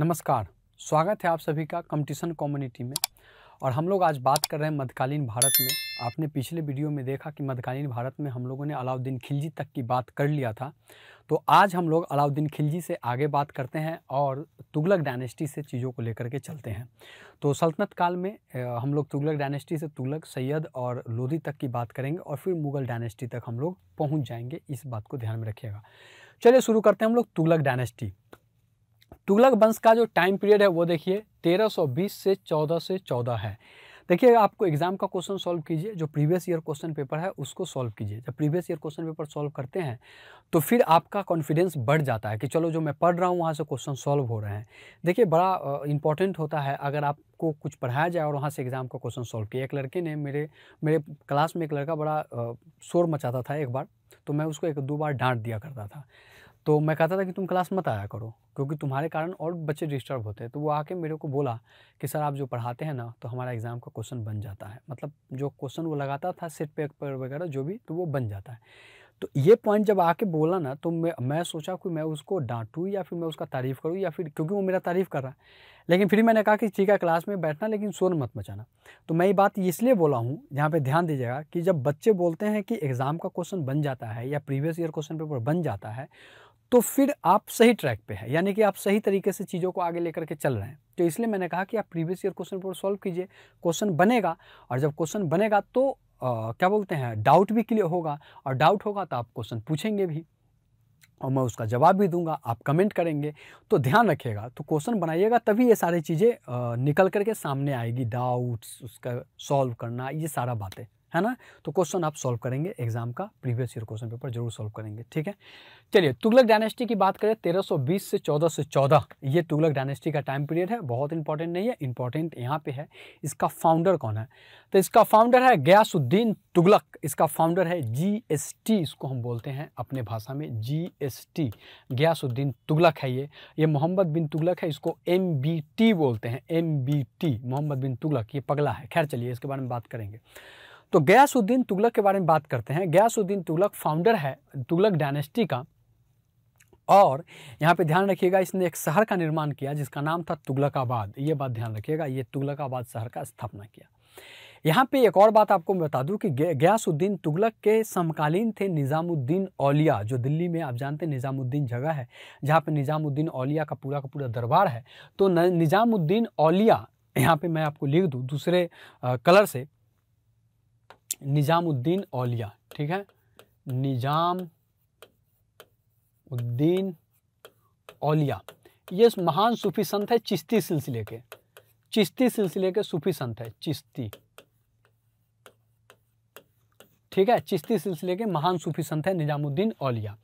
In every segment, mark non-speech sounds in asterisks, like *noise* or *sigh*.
नमस्कार स्वागत है आप सभी का कंपटीशन कम्युनिटी में और हम लोग आज बात कर रहे हैं मध्यकालीन भारत में आपने पिछले वीडियो में देखा कि मध्यकालीन भारत में हम लोगों ने अलाउद्दीन खिलजी तक की बात कर लिया था तो आज हम लोग अलाउद्दीन खिलजी से आगे बात करते हैं और तुगलक डायनेस्टी से चीज़ों को लेकर के चलते हैं तो सल्तनत काल में हम लोग तुगलक डायनेस्टी से तुगलक सैयद और लोधी तक की बात करेंगे और फिर मुग़ल डायनेस्टी तक हम लोग पहुँच जाएंगे इस बात को ध्यान में रखिएगा चलिए शुरू करते हैं हम लोग तुगलक डायनेस्टी तुगलक वंश का जो टाइम पीरियड है वो देखिए 1320 से 14 से 14 है देखिए आपको एग्जाम का क्वेश्चन सॉल्व कीजिए जो प्रीवियस ईयर क्वेश्चन पेपर है उसको सॉल्व कीजिए जब previous year question paper solve करते हैं तो फिर आपका कॉन्फिडेंस बढ़ जाता है कि चलो जो मैं पढ़ रहा हूँ वहाँ से क्वेश्चन सॉल्व हो रहे हैं देखिए बड़ा इंपॉर्टेंट होता है अगर आपको कुछ पढ़ाया जाए और वहाँ से एग्ज़ाम का क्वेश्चन सॉल्व किया एक लड़के ने मेरे मेरे क्लास में एक लड़का बड़ा शोर मचाता था एक बार तो मैं उसको एक दो बार डांट दिया करता था तो मैं कहता था कि तुम क्लास मत आया करो क्योंकि तुम्हारे कारण और बच्चे डिस्टर्ब होते हैं तो वो आके मेरे को बोला कि सर आप जो पढ़ाते हैं ना तो हमारा एग्ज़ाम का क्वेश्चन बन जाता है मतलब जो क्वेश्चन वो लगाता था सिट पेपर वगैरह जो भी तो वो बन जाता है तो ये पॉइंट जब आके बोला ना तो मैं मैं सोचा कि मैं उसको डांटूँ या फिर मैं उसका तारीफ़ करूँ या फिर क्योंकि वो मेरा तारीफ़ कर रहा है लेकिन फिर मैंने कहा कि ठीक है क्लास में बैठना लेकिन शोर मत मचाना तो मैं ये बात इसलिए बोला हूँ यहाँ पे ध्यान दीजिएगा कि जब बच्चे बोलते हैं कि एग्ज़ाम का क्वेश्चन बन जाता है या प्रीवियस ईयर क्वेश्चन पेपर बन जाता है तो फिर आप सही ट्रैक पे हैं यानी कि आप सही तरीके से चीज़ों को आगे लेकर के चल रहे हैं तो इसलिए मैंने कहा कि आप previous year question paper solve कीजिए क्वेश्चन बनेगा और जब क्वेश्चन बनेगा तो आ, क्या बोलते हैं डाउट भी क्लियर होगा और डाउट होगा तो आप क्वेश्चन पूछेंगे भी और मैं उसका जवाब भी दूंगा आप कमेंट करेंगे तो ध्यान रखिएगा तो क्वेश्चन बनाइएगा तभी ये सारी चीज़ें निकल करके सामने आएगी डाउट्स उसका सॉल्व करना ये सारा बातें है ना तो क्वेश्चन आप सॉल्व करेंगे एग्जाम का प्रीवियस ईयर क्वेश्चन पेपर जरूर सॉल्व करेंगे ठीक है चलिए तुगलक डायनेस्टी की बात करें 1320 से 1414 ये तुगलक डायनेस्टी का टाइम पीरियड है बहुत इंपॉर्टेंट नहीं है इंपॉर्टेंट यहाँ पे है इसका फाउंडर कौन है तो इसका फाउंडर है गयासुद्दीन तुगलक इसका फाउंडर है जी इसको हम बोलते हैं अपने भाषा में G S T Ghiyasuddin Tughlaq है ये ये मोहम्मद बिन तुगलक है इसको एम बोलते हैं एम मोहम्मद बिन तुगलक ये पगला है खैर चलिए इसके बारे में बात करेंगे तो गयासुद्दीन तुगलक के बारे में बात करते हैं गयासुद्दीन तुगलक फाउंडर है तुगलक डायनेस्टी का और यहाँ पे ध्यान रखिएगा इसने एक शहर का निर्माण किया जिसका नाम था तुगलकाबाद ये बात ध्यान रखिएगा ये तुगलकाबाद शहर का स्थापना किया यहाँ पे एक और बात आपको मैं बता दूँ कि गयासुद्दीन तुगलक के समकालीन थे निज़ामुद्दीन औलिया जो दिल्ली में आप जानते हैं निज़ामुद्दीन जगह है जहाँ पे निज़ामुद्दीन औलिया का पूरा का पूरा दरबार है तो निज़ामुद्दीन औलिया यहाँ पे मैं आपको लिख दूँ दूसरे कलर से निज़ामुद्दीन औलिया ठीक है निज़ाम उद्दीन औलिया ये महान सूफी संत है चिश्ती सिलसिले के चिश्ती सिलसिले के सूफी संत है चिश्ती ठीक है चिश्ती सिलसिले के महान सूफी संत है निजामुद्दीन औलिया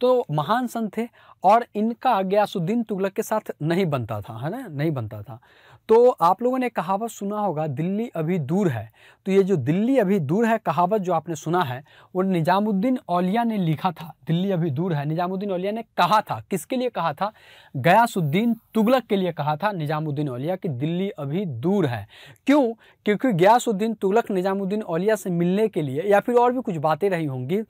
तो महान संत थे और इनका गयासुद्दीन तुगलक के साथ नहीं बनता था है ना नहीं बनता था तो आप लोगों ने कहावत सुना होगा दिल्ली अभी दूर है तो ये जो दिल्ली अभी दूर है कहावत जो आपने सुना है वो निजामुद्दीन औलिया ने लिखा था दिल्ली अभी दूर है निजामुद्दीन औलिया ने कहा था किसके लिए कहा था गयासुद्दीन तुगलक के लिए कहा था निज़ामुद्दीन औलिया कि दिल्ली अभी दूर है क्यों क्योंकि गयासुद्दीन तुगलक निज़ामुद्दीन औलिया से मिलने के लिए या फिर और भी कुछ बातें रही होंगी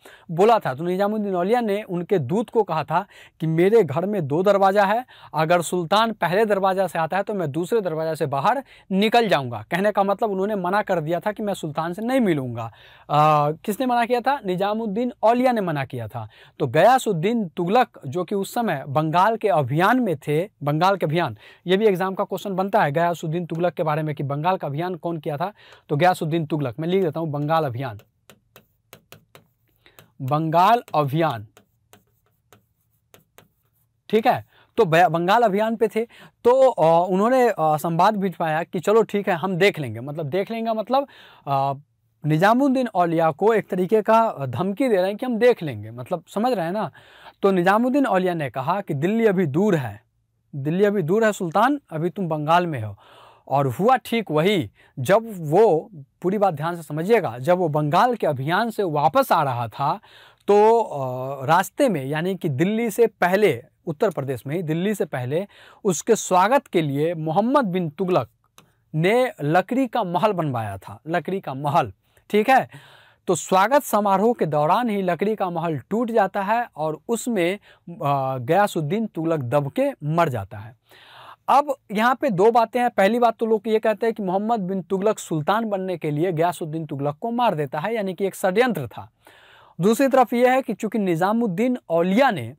बोला था तो निज़ामुद्दीन औलिया ने उनके दूत को कहा था कि मेरे घर में दो दरवाज़ा है अगर सुल्तान पहले दरवाज़ा से आता है तो मैं दूसरे दरवाज़ा से बाहर निकल जाऊँगा कहने का मतलब उन्होंने मना कर दिया था कि मैं सुल्तान से नहीं मिलूँगा किसने मना किया था निज़ामुद्दीन औलिया ने मना किया था तो गयासुद्दीन तुगलक जो कि उस समय बंगाल के अभियान में थे बंगाल बंगाल के अभियान ये भी एग्जाम का क्वेश्चन बनता है गयासुद्दीन तुगलक के बारे में कि बंगाल का अभियान कौन किया था तो गयासुद्दीन तुगलक मैं लिख देता हूं बंगाल अभियान बंगाल अभियान ठीक है तो बंगाल अभियान पे थे तो उन्होंने संवाद भी पाया कि चलो ठीक है हम देख लेंगे मतलब देख लेंगे मतलब निजामुद्दीन औलिया को एक तरीके का धमकी दे रहे हैं कि हम देख लेंगे मतलब समझ रहे हैं ना तो निजामुद्दीन औलिया ने कहा कि दिल्ली अभी दूर है दिल्ली अभी दूर है सुल्तान अभी तुम बंगाल में हो और हुआ ठीक वही जब वो पूरी बात ध्यान से समझिएगा जब वो बंगाल के अभियान से वापस आ रहा था तो रास्ते में यानी कि दिल्ली से पहले उत्तर प्रदेश में ही दिल्ली से पहले उसके स्वागत के लिए मोहम्मद बिन तुगलक ने लकड़ी का महल बनवाया था लकड़ी का महल ठीक है तो स्वागत समारोह के दौरान ही लकड़ी का महल टूट जाता है और उसमें गयासुद्दीन तुगलक दब के मर जाता है अब यहाँ पे दो बातें हैं पहली बात तो लोग ये कहते हैं कि मोहम्मद बिन तुगलक सुल्तान बनने के लिए गयासुद्दीन तुगलक को मार देता है यानी कि एक षड्यंत्र था दूसरी तरफ यह है कि चूंकि निज़ामुद्दीन औलिया ने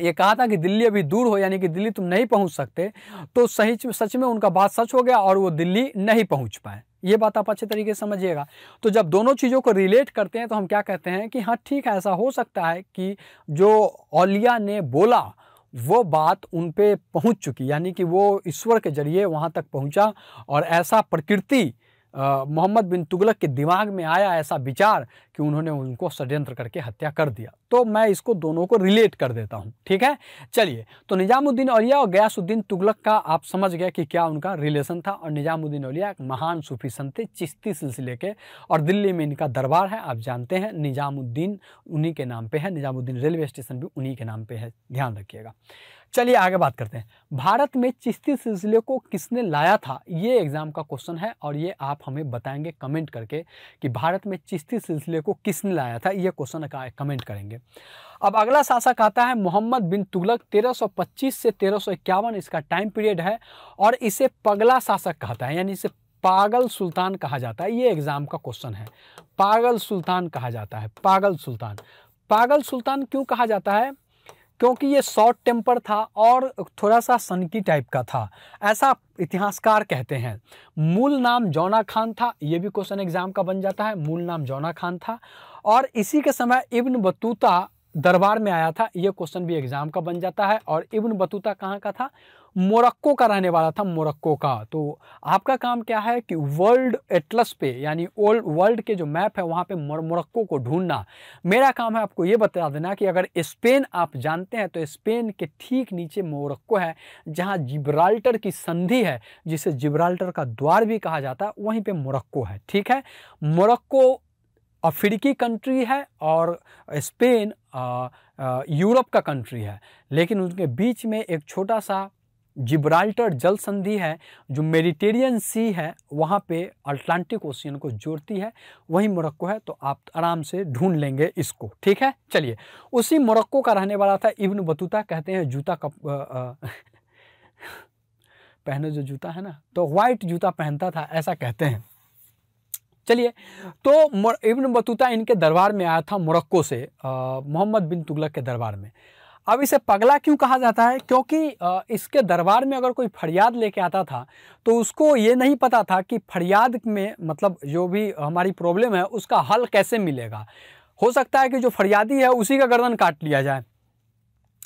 ये कहा था कि दिल्ली अभी दूर हो यानी कि दिल्ली तुम नहीं पहुंच सकते तो सही सच में उनका बात सच हो गया और वो दिल्ली नहीं पहुंच पाए ये बात आप अच्छे तरीके से समझिएगा तो जब दोनों चीज़ों को रिलेट करते हैं तो हम क्या कहते हैं कि हाँ ठीक है ऐसा हो सकता है कि जो ओलिया ने बोला वो बात उन पर पहुँच चुकी यानी कि वो ईश्वर के जरिए वहाँ तक पहुँचा और ऐसा प्रकृति मोहम्मद बिन तुगलक के दिमाग में आया ऐसा विचार कि उन्होंने उनको षड्यंत्र करके हत्या कर दिया तो मैं इसको दोनों को रिलेट कर देता हूँ ठीक है चलिए तो निज़ामुद्दीन औलिया और गयासुद्दीन तुगलक का आप समझ गए कि क्या उनका रिलेशन था और निज़ामुद्दीन औलिया एक महान सूफी संत थे चिश्ती सिलसिले के और दिल्ली में इनका दरबार है आप जानते हैं निज़ामुद्दीन उन्हीं के नाम पर है निज़ामुद्दीन रेलवे स्टेशन भी उन्हीं के नाम पर है ध्यान रखिएगा चलिए आगे बात करते हैं भारत में चिश्ती सिलसिले को किसने लाया था ये एग्ज़ाम का क्वेश्चन है और ये आप हमें बताएंगे कमेंट करके कि भारत में चिश्ती सिलसिले को किसने लाया था ये क्वेश्चन कमेंट करेंगे अब अगला शासक आता है मोहम्मद बिन तुगलक 1325 से 1351 इसका टाइम पीरियड है और इसे पगला शासक कहता है यानी इसे पागल सुल्तान कहा जाता है ये एग्ज़ाम का क्वेश्चन है पागल सुल्तान कहा जाता है पागल सुल्तान पागल सुल्तान क्यों कहा जाता है क्योंकि ये शॉर्ट टेम्पर था और थोड़ा सा सनकी टाइप का था ऐसा इतिहासकार कहते हैं मूल नाम जौना खान था ये भी क्वेश्चन एग्जाम का बन जाता है मूल नाम जौना खान था और इसी के समय इब्न बतूता दरबार में आया था ये क्वेश्चन भी एग्जाम का बन जाता है और इब्न बतूता कहाँ का था मोरक्को का रहने वाला था मोरक्को का तो आपका काम क्या है कि वर्ल्ड एटलस पे यानी ओल्ड वर्ल्ड के जो मैप है वहाँ पे मोरक्को को ढूंढना मेरा काम है आपको ये बता देना कि अगर स्पेन आप जानते हैं तो स्पेन के ठीक नीचे मोरक्को है जहाँ जिब्राल्टर की संधि है जिसे जिब्राल्टर का द्वार भी कहा जाता है वहीं पर मोरक्को है ठीक है मोरक्को अफ्रीकी कंट्री है और स्पेन यूरोप का कंट्री है लेकिन उनके बीच में एक छोटा सा जिब्राल्टर जल संधि है जो मेडिटेरियन सी है वहाँ पे अटलांटिक ओशियन को जोड़ती है वही मोरक्को है तो आप आराम से ढूंढ लेंगे इसको ठीक है चलिए उसी मोरक्को का रहने वाला था इब्न बतूता कहते हैं जूता कप आ, आ, पहने जो जूता है ना तो वाइट जूता पहनता था ऐसा कहते हैं चलिए तो इब्न बतूता इनके दरबार में आया था मोरक्को से मोहम्मद बिन तुगलक के दरबार में अब इसे पगला क्यों कहा जाता है क्योंकि इसके दरबार में अगर कोई फरियाद लेके आता था तो उसको ये नहीं पता था कि फरियाद में मतलब जो भी हमारी प्रॉब्लम है उसका हल कैसे मिलेगा हो सकता है कि जो फरियादी है उसी का गर्दन काट लिया जाए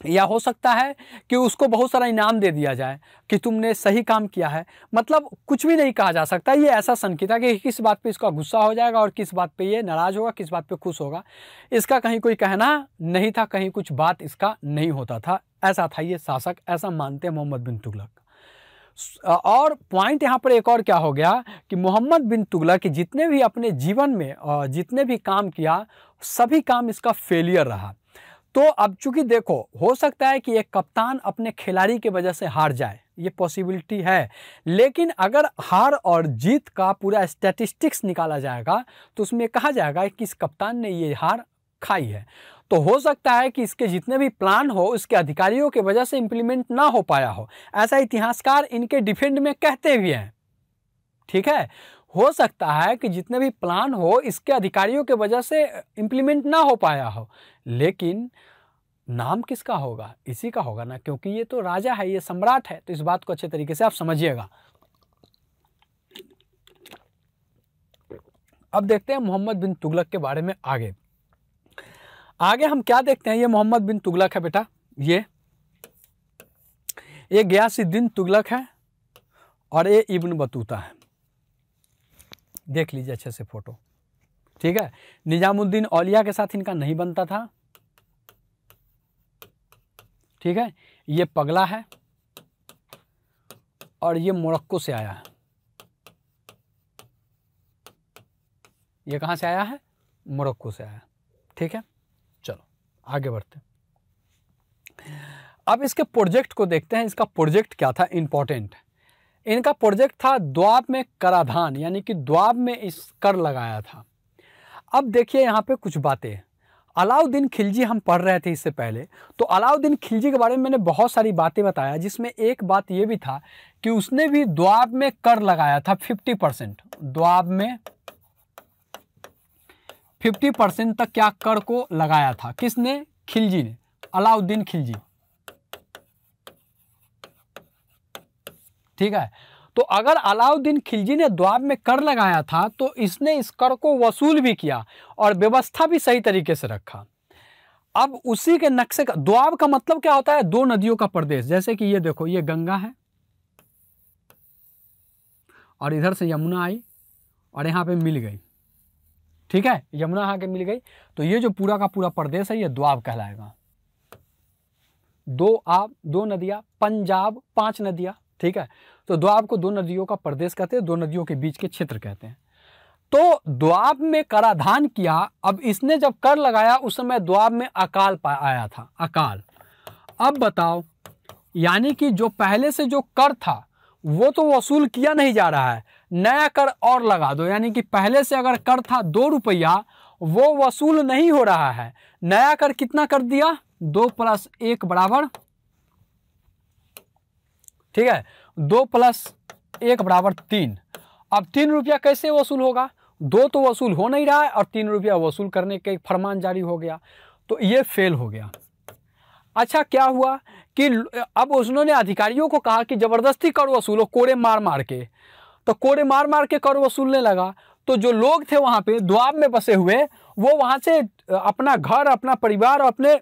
या हो सकता है कि उसको बहुत सारा इनाम दे दिया जाए कि तुमने सही काम किया है मतलब कुछ भी नहीं कहा जा सकता ये ऐसा संकेत है कि किस बात पे इसका गुस्सा हो जाएगा और किस बात पे ये नाराज़ होगा किस बात पे खुश होगा इसका कहीं कोई कहना नहीं था कहीं कुछ बात इसका नहीं होता था ऐसा था ये शासक ऐसा मानते मोहम्मद बिन तुगलक और पॉइंट यहाँ पर एक और क्या हो गया कि मोहम्मद बिन तुगलक जितने भी अपने जीवन में जितने भी काम किया सभी काम इसका फेलियर रहा तो अब चूंकि देखो हो सकता है कि एक कप्तान अपने खिलाड़ी के वजह से हार जाए ये पॉसिबिलिटी है लेकिन अगर हार और जीत का पूरा स्टैटिस्टिक्स निकाला जाएगा तो उसमें कहा जाएगा कि इस कप्तान ने ये हार खाई है तो हो सकता है कि इसके जितने भी प्लान हो उसके अधिकारियों के वजह से इंप्लीमेंट ना हो पाया हो ऐसा इतिहासकार इनके डिफेंड में कहते भी हैं ठीक है हो सकता है कि जितने भी प्लान हो इसके अधिकारियों के वजह से इम्प्लीमेंट ना हो पाया हो लेकिन नाम किसका होगा इसी का होगा ना क्योंकि ये तो राजा है ये सम्राट है तो इस बात को अच्छे तरीके से आप समझिएगा अब देखते हैं मोहम्मद बिन तुगलक के बारे में आगे आगे हम क्या देखते हैं ये मोहम्मद बिन तुगलक है बेटा ये ये गयासुद्दीन तुगलक है और ये इब्न बतूता है देख लीजिए अच्छे से फ़ोटो ठीक है निज़ामुद्दीन औलिया के साथ इनका नहीं बनता था ठीक है ये पगला है और ये मोरक्को से आया है ये कहां से आया है मोरक्को से आया ठीक है चलो आगे बढ़ते अब इसके प्रोजेक्ट को देखते हैं इसका प्रोजेक्ट क्या था है इनका प्रोजेक्ट था द्वाब में कराधान यानी कि द्वाब में इस कर लगाया था अब देखिए यहाँ पे कुछ बातें अलाउद्दीन खिलजी हम पढ़ रहे थे इससे पहले तो अलाउद्दीन खिलजी के बारे में मैंने बहुत सारी बातें बताया जिसमें एक बात ये भी था कि उसने भी द्वाब में कर लगाया था 50 परसेंट द्वाब में 50 परसेंट तक क्या कर को लगाया था किसने खिलजी ने अलाउद्दीन खिलजी ठीक है तो अगर अलाउद्दीन खिलजी ने द्वाब में कर लगाया था तो इसने इस कर को वसूल भी किया और व्यवस्था भी सही तरीके से रखा अब उसी के नक्शे का द्वाब का मतलब क्या होता है दो नदियों का प्रदेश जैसे कि ये देखो ये गंगा है और इधर से यमुना आई और यहां पे मिल गई ठीक है यमुना यहाँ के मिल गई तो ये जो पूरा का पूरा प्रदेश है ये द्वाब कहलाएगा दो आप दो नदियां पंजाब पांच नदियां ठीक है तो द्वाब को दो नदियों का प्रदेश कहते हैं दो नदियों के बीच के क्षेत्र कहते हैं तो द्वाब में कराधान किया अब इसने जब कर लगाया उस समय द्वाब में अकाल आया था अकाल अब बताओ यानी कि जो पहले से जो कर था वो तो वसूल किया नहीं जा रहा है नया कर और लगा दो यानी कि पहले से अगर कर था दो रुपया वो वसूल नहीं हो रहा है नया कर कितना कर दिया दो प्लस एक बराबर ठीक है दो प्लस एक बराबर तीन अब तीन रुपया कैसे वसूल होगा दो तो वसूल हो नहीं रहा है और तीन रुपया वसूल करने के फरमान जारी हो गया तो ये फेल हो गया अच्छा क्या हुआ कि अब उसने अधिकारियों को कहा कि ज़बरदस्ती कर वसूलो कोड़े मार मार के तो कोड़े मार मार के कर वसूलने लगा तो जो लोग थे वहाँ पे द्वाब में बसे हुए वो वहाँ से अपना घर अपना परिवार और अपने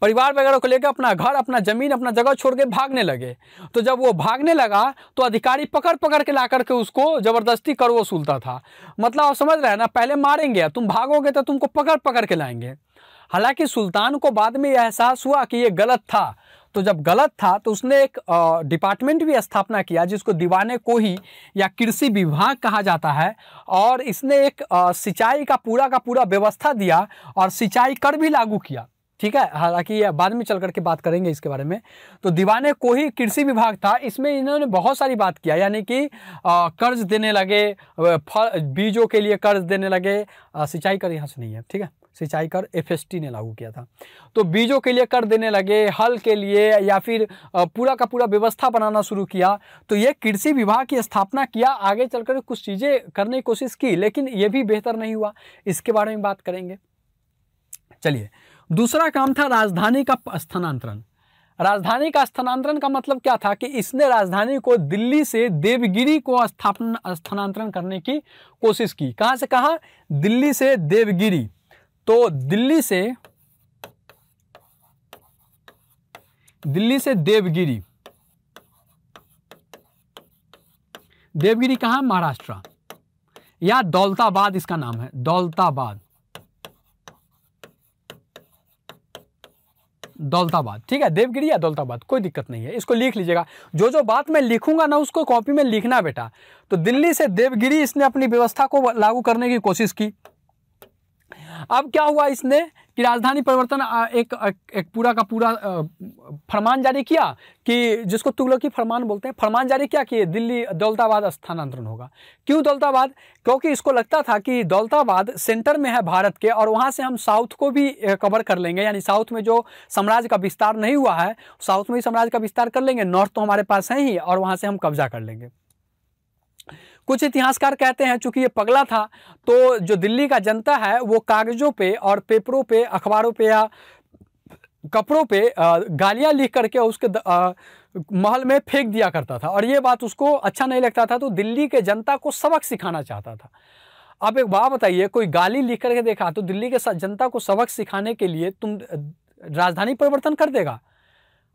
परिवार वगैरह को लेकर अपना घर अपना ज़मीन अपना जगह छोड़ के भागने लगे तो जब वो भागने लगा तो अधिकारी पकड़ पकड़ के ला करके उसको ज़बरदस्ती कर वसूलता था मतलब आप समझ रहे हैं ना पहले मारेंगे तुम भागोगे तो तुमको पकड़ पकड़ के लाएंगे हालांकि सुल्तान को बाद में यह एहसास हुआ कि ये गलत था तो जब गलत था तो उसने एक डिपार्टमेंट भी स्थापना किया जिसको दीवाने को ही या कृषि विभाग कहा जाता है और इसने एक सिंचाई का पूरा का पूरा व्यवस्था दिया और सिंचाई कर भी लागू किया ठीक है हालांकि ये बाद में चल करके बात करेंगे इसके बारे में तो दीवाने को ही कृषि विभाग था इसमें इन्होंने बहुत सारी बात किया यानी कि कर्ज देने लगे फल बीजों के लिए कर्ज देने लगे सिंचाई कर यहाँ से नहीं है ठीक है सिंचाई कर एफ ने लागू किया था तो बीजों के लिए कर देने लगे हल के लिए या फिर पूरा का पूरा व्यवस्था बनाना शुरू किया तो ये कृषि विभाग की स्थापना किया आगे चलकर कुछ चीज़ें करने की कोशिश की लेकिन ये भी बेहतर नहीं हुआ इसके बारे में बात करेंगे चलिए दूसरा काम था राजधानी का स्थानांतरण राजधानी का स्थानांतरण का मतलब क्या था कि इसने राजधानी को दिल्ली से देवगिरी को स्थापना स्थानांतरण करने की कोशिश की कहाँ से कहा दिल्ली से देवगिरी तो दिल्ली से दिल्ली से देवगिरी देवगिरी कहां महाराष्ट्र या दौलताबाद इसका नाम है दौलताबाद दौलताबाद ठीक है देवगिरी या दौलताबाद कोई दिक्कत नहीं है इसको लिख लीजिएगा जो जो बात मैं लिखूंगा ना उसको कॉपी में लिखना बेटा तो दिल्ली से देवगिरी इसने अपनी व्यवस्था को लागू करने की कोशिश की अब क्या हुआ इसने कि राजधानी परिवर्तन एक एक पूरा का पूरा फरमान जारी किया कि जिसको की फरमान बोलते हैं फरमान जारी किया कि दिल्ली दौलताबाद स्थानांतरण होगा क्यों दौलताबाद क्योंकि इसको लगता था कि दौलताबाद सेंटर में है भारत के और वहाँ से हम साउथ को भी कवर कर लेंगे यानी साउथ में जो साम्राज्य का विस्तार नहीं हुआ है साउथ में ही साम्राज्य का विस्तार कर लेंगे नॉर्थ तो हमारे पास है ही और वहाँ से हम कब्जा कर लेंगे कुछ इतिहासकार कहते हैं चूंकि ये पगला था तो जो दिल्ली का जनता है वो कागज़ों पे और पेपरों पे अखबारों पे या कपड़ों पे गालियाँ लिख करके उसके द, आ, महल में फेंक दिया करता था और ये बात उसको अच्छा नहीं लगता था तो दिल्ली के जनता को सबक सिखाना चाहता था अब एक बात बताइए कोई गाली लिख करके देखा तो दिल्ली के जनता को सबक सिखाने के लिए तुम राजधानी परिवर्तन कर देगा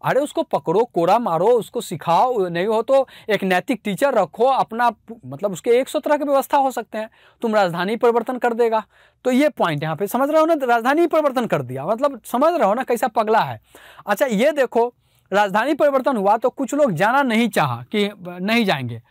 अरे उसको पकड़ो कोड़ा मारो उसको सिखाओ नहीं हो तो एक नैतिक टीचर रखो अपना मतलब उसके एक सौ तरह की व्यवस्था हो सकते हैं तुम राजधानी परिवर्तन कर देगा तो ये पॉइंट यहाँ पे समझ रहे हो ना राजधानी परिवर्तन कर दिया मतलब समझ रहे हो ना कैसा पगला है अच्छा ये देखो राजधानी परिवर्तन हुआ तो कुछ लोग जाना नहीं चाह कि नहीं जाएंगे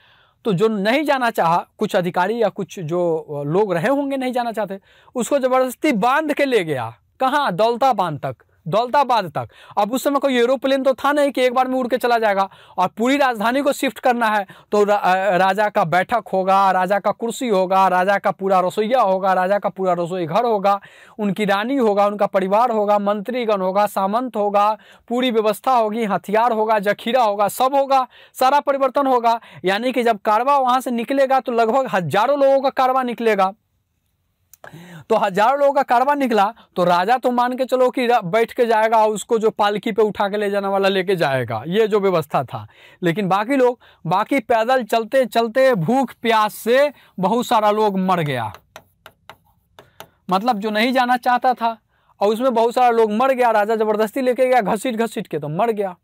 तो जो नहीं जाना चाह कुछ अधिकारी या कुछ जो लोग रहे होंगे नहीं जाना चाहते उसको ज़बरदस्ती बांध के ले गया कहाँ दौलता बांध तक दौलताबाद तक अब उस समय कोई एरोप्लेन तो था नहीं कि एक बार में उड़ के चला जाएगा और पूरी राजधानी को शिफ्ट करना है तो रा, राजा का बैठक होगा राजा का कुर्सी होगा राजा का पूरा रसोईया होगा राजा का पूरा रसोई घर होगा उनकी रानी होगा उनका परिवार होगा मंत्रीगण होगा सामंत होगा पूरी व्यवस्था होगी हथियार होगा जखीरा होगा सब होगा सारा परिवर्तन होगा यानी कि जब कारवा वहाँ से निकलेगा तो लगभग हजारों लोगों का कारवा निकलेगा तो हजारों लोगों का कारवा निकला तो राजा तो मान के चलो कि बैठ के जाएगा और उसको जो पालकी पे उठा के ले जाने वाला लेके जाएगा ये जो व्यवस्था था लेकिन बाकी लोग बाकी पैदल चलते चलते भूख प्यास से बहुत सारा लोग मर गया मतलब जो नहीं जाना चाहता था और उसमें बहुत सारा लोग मर गया राजा ज़बरदस्ती लेके गया घसीट घसीट के तो मर गया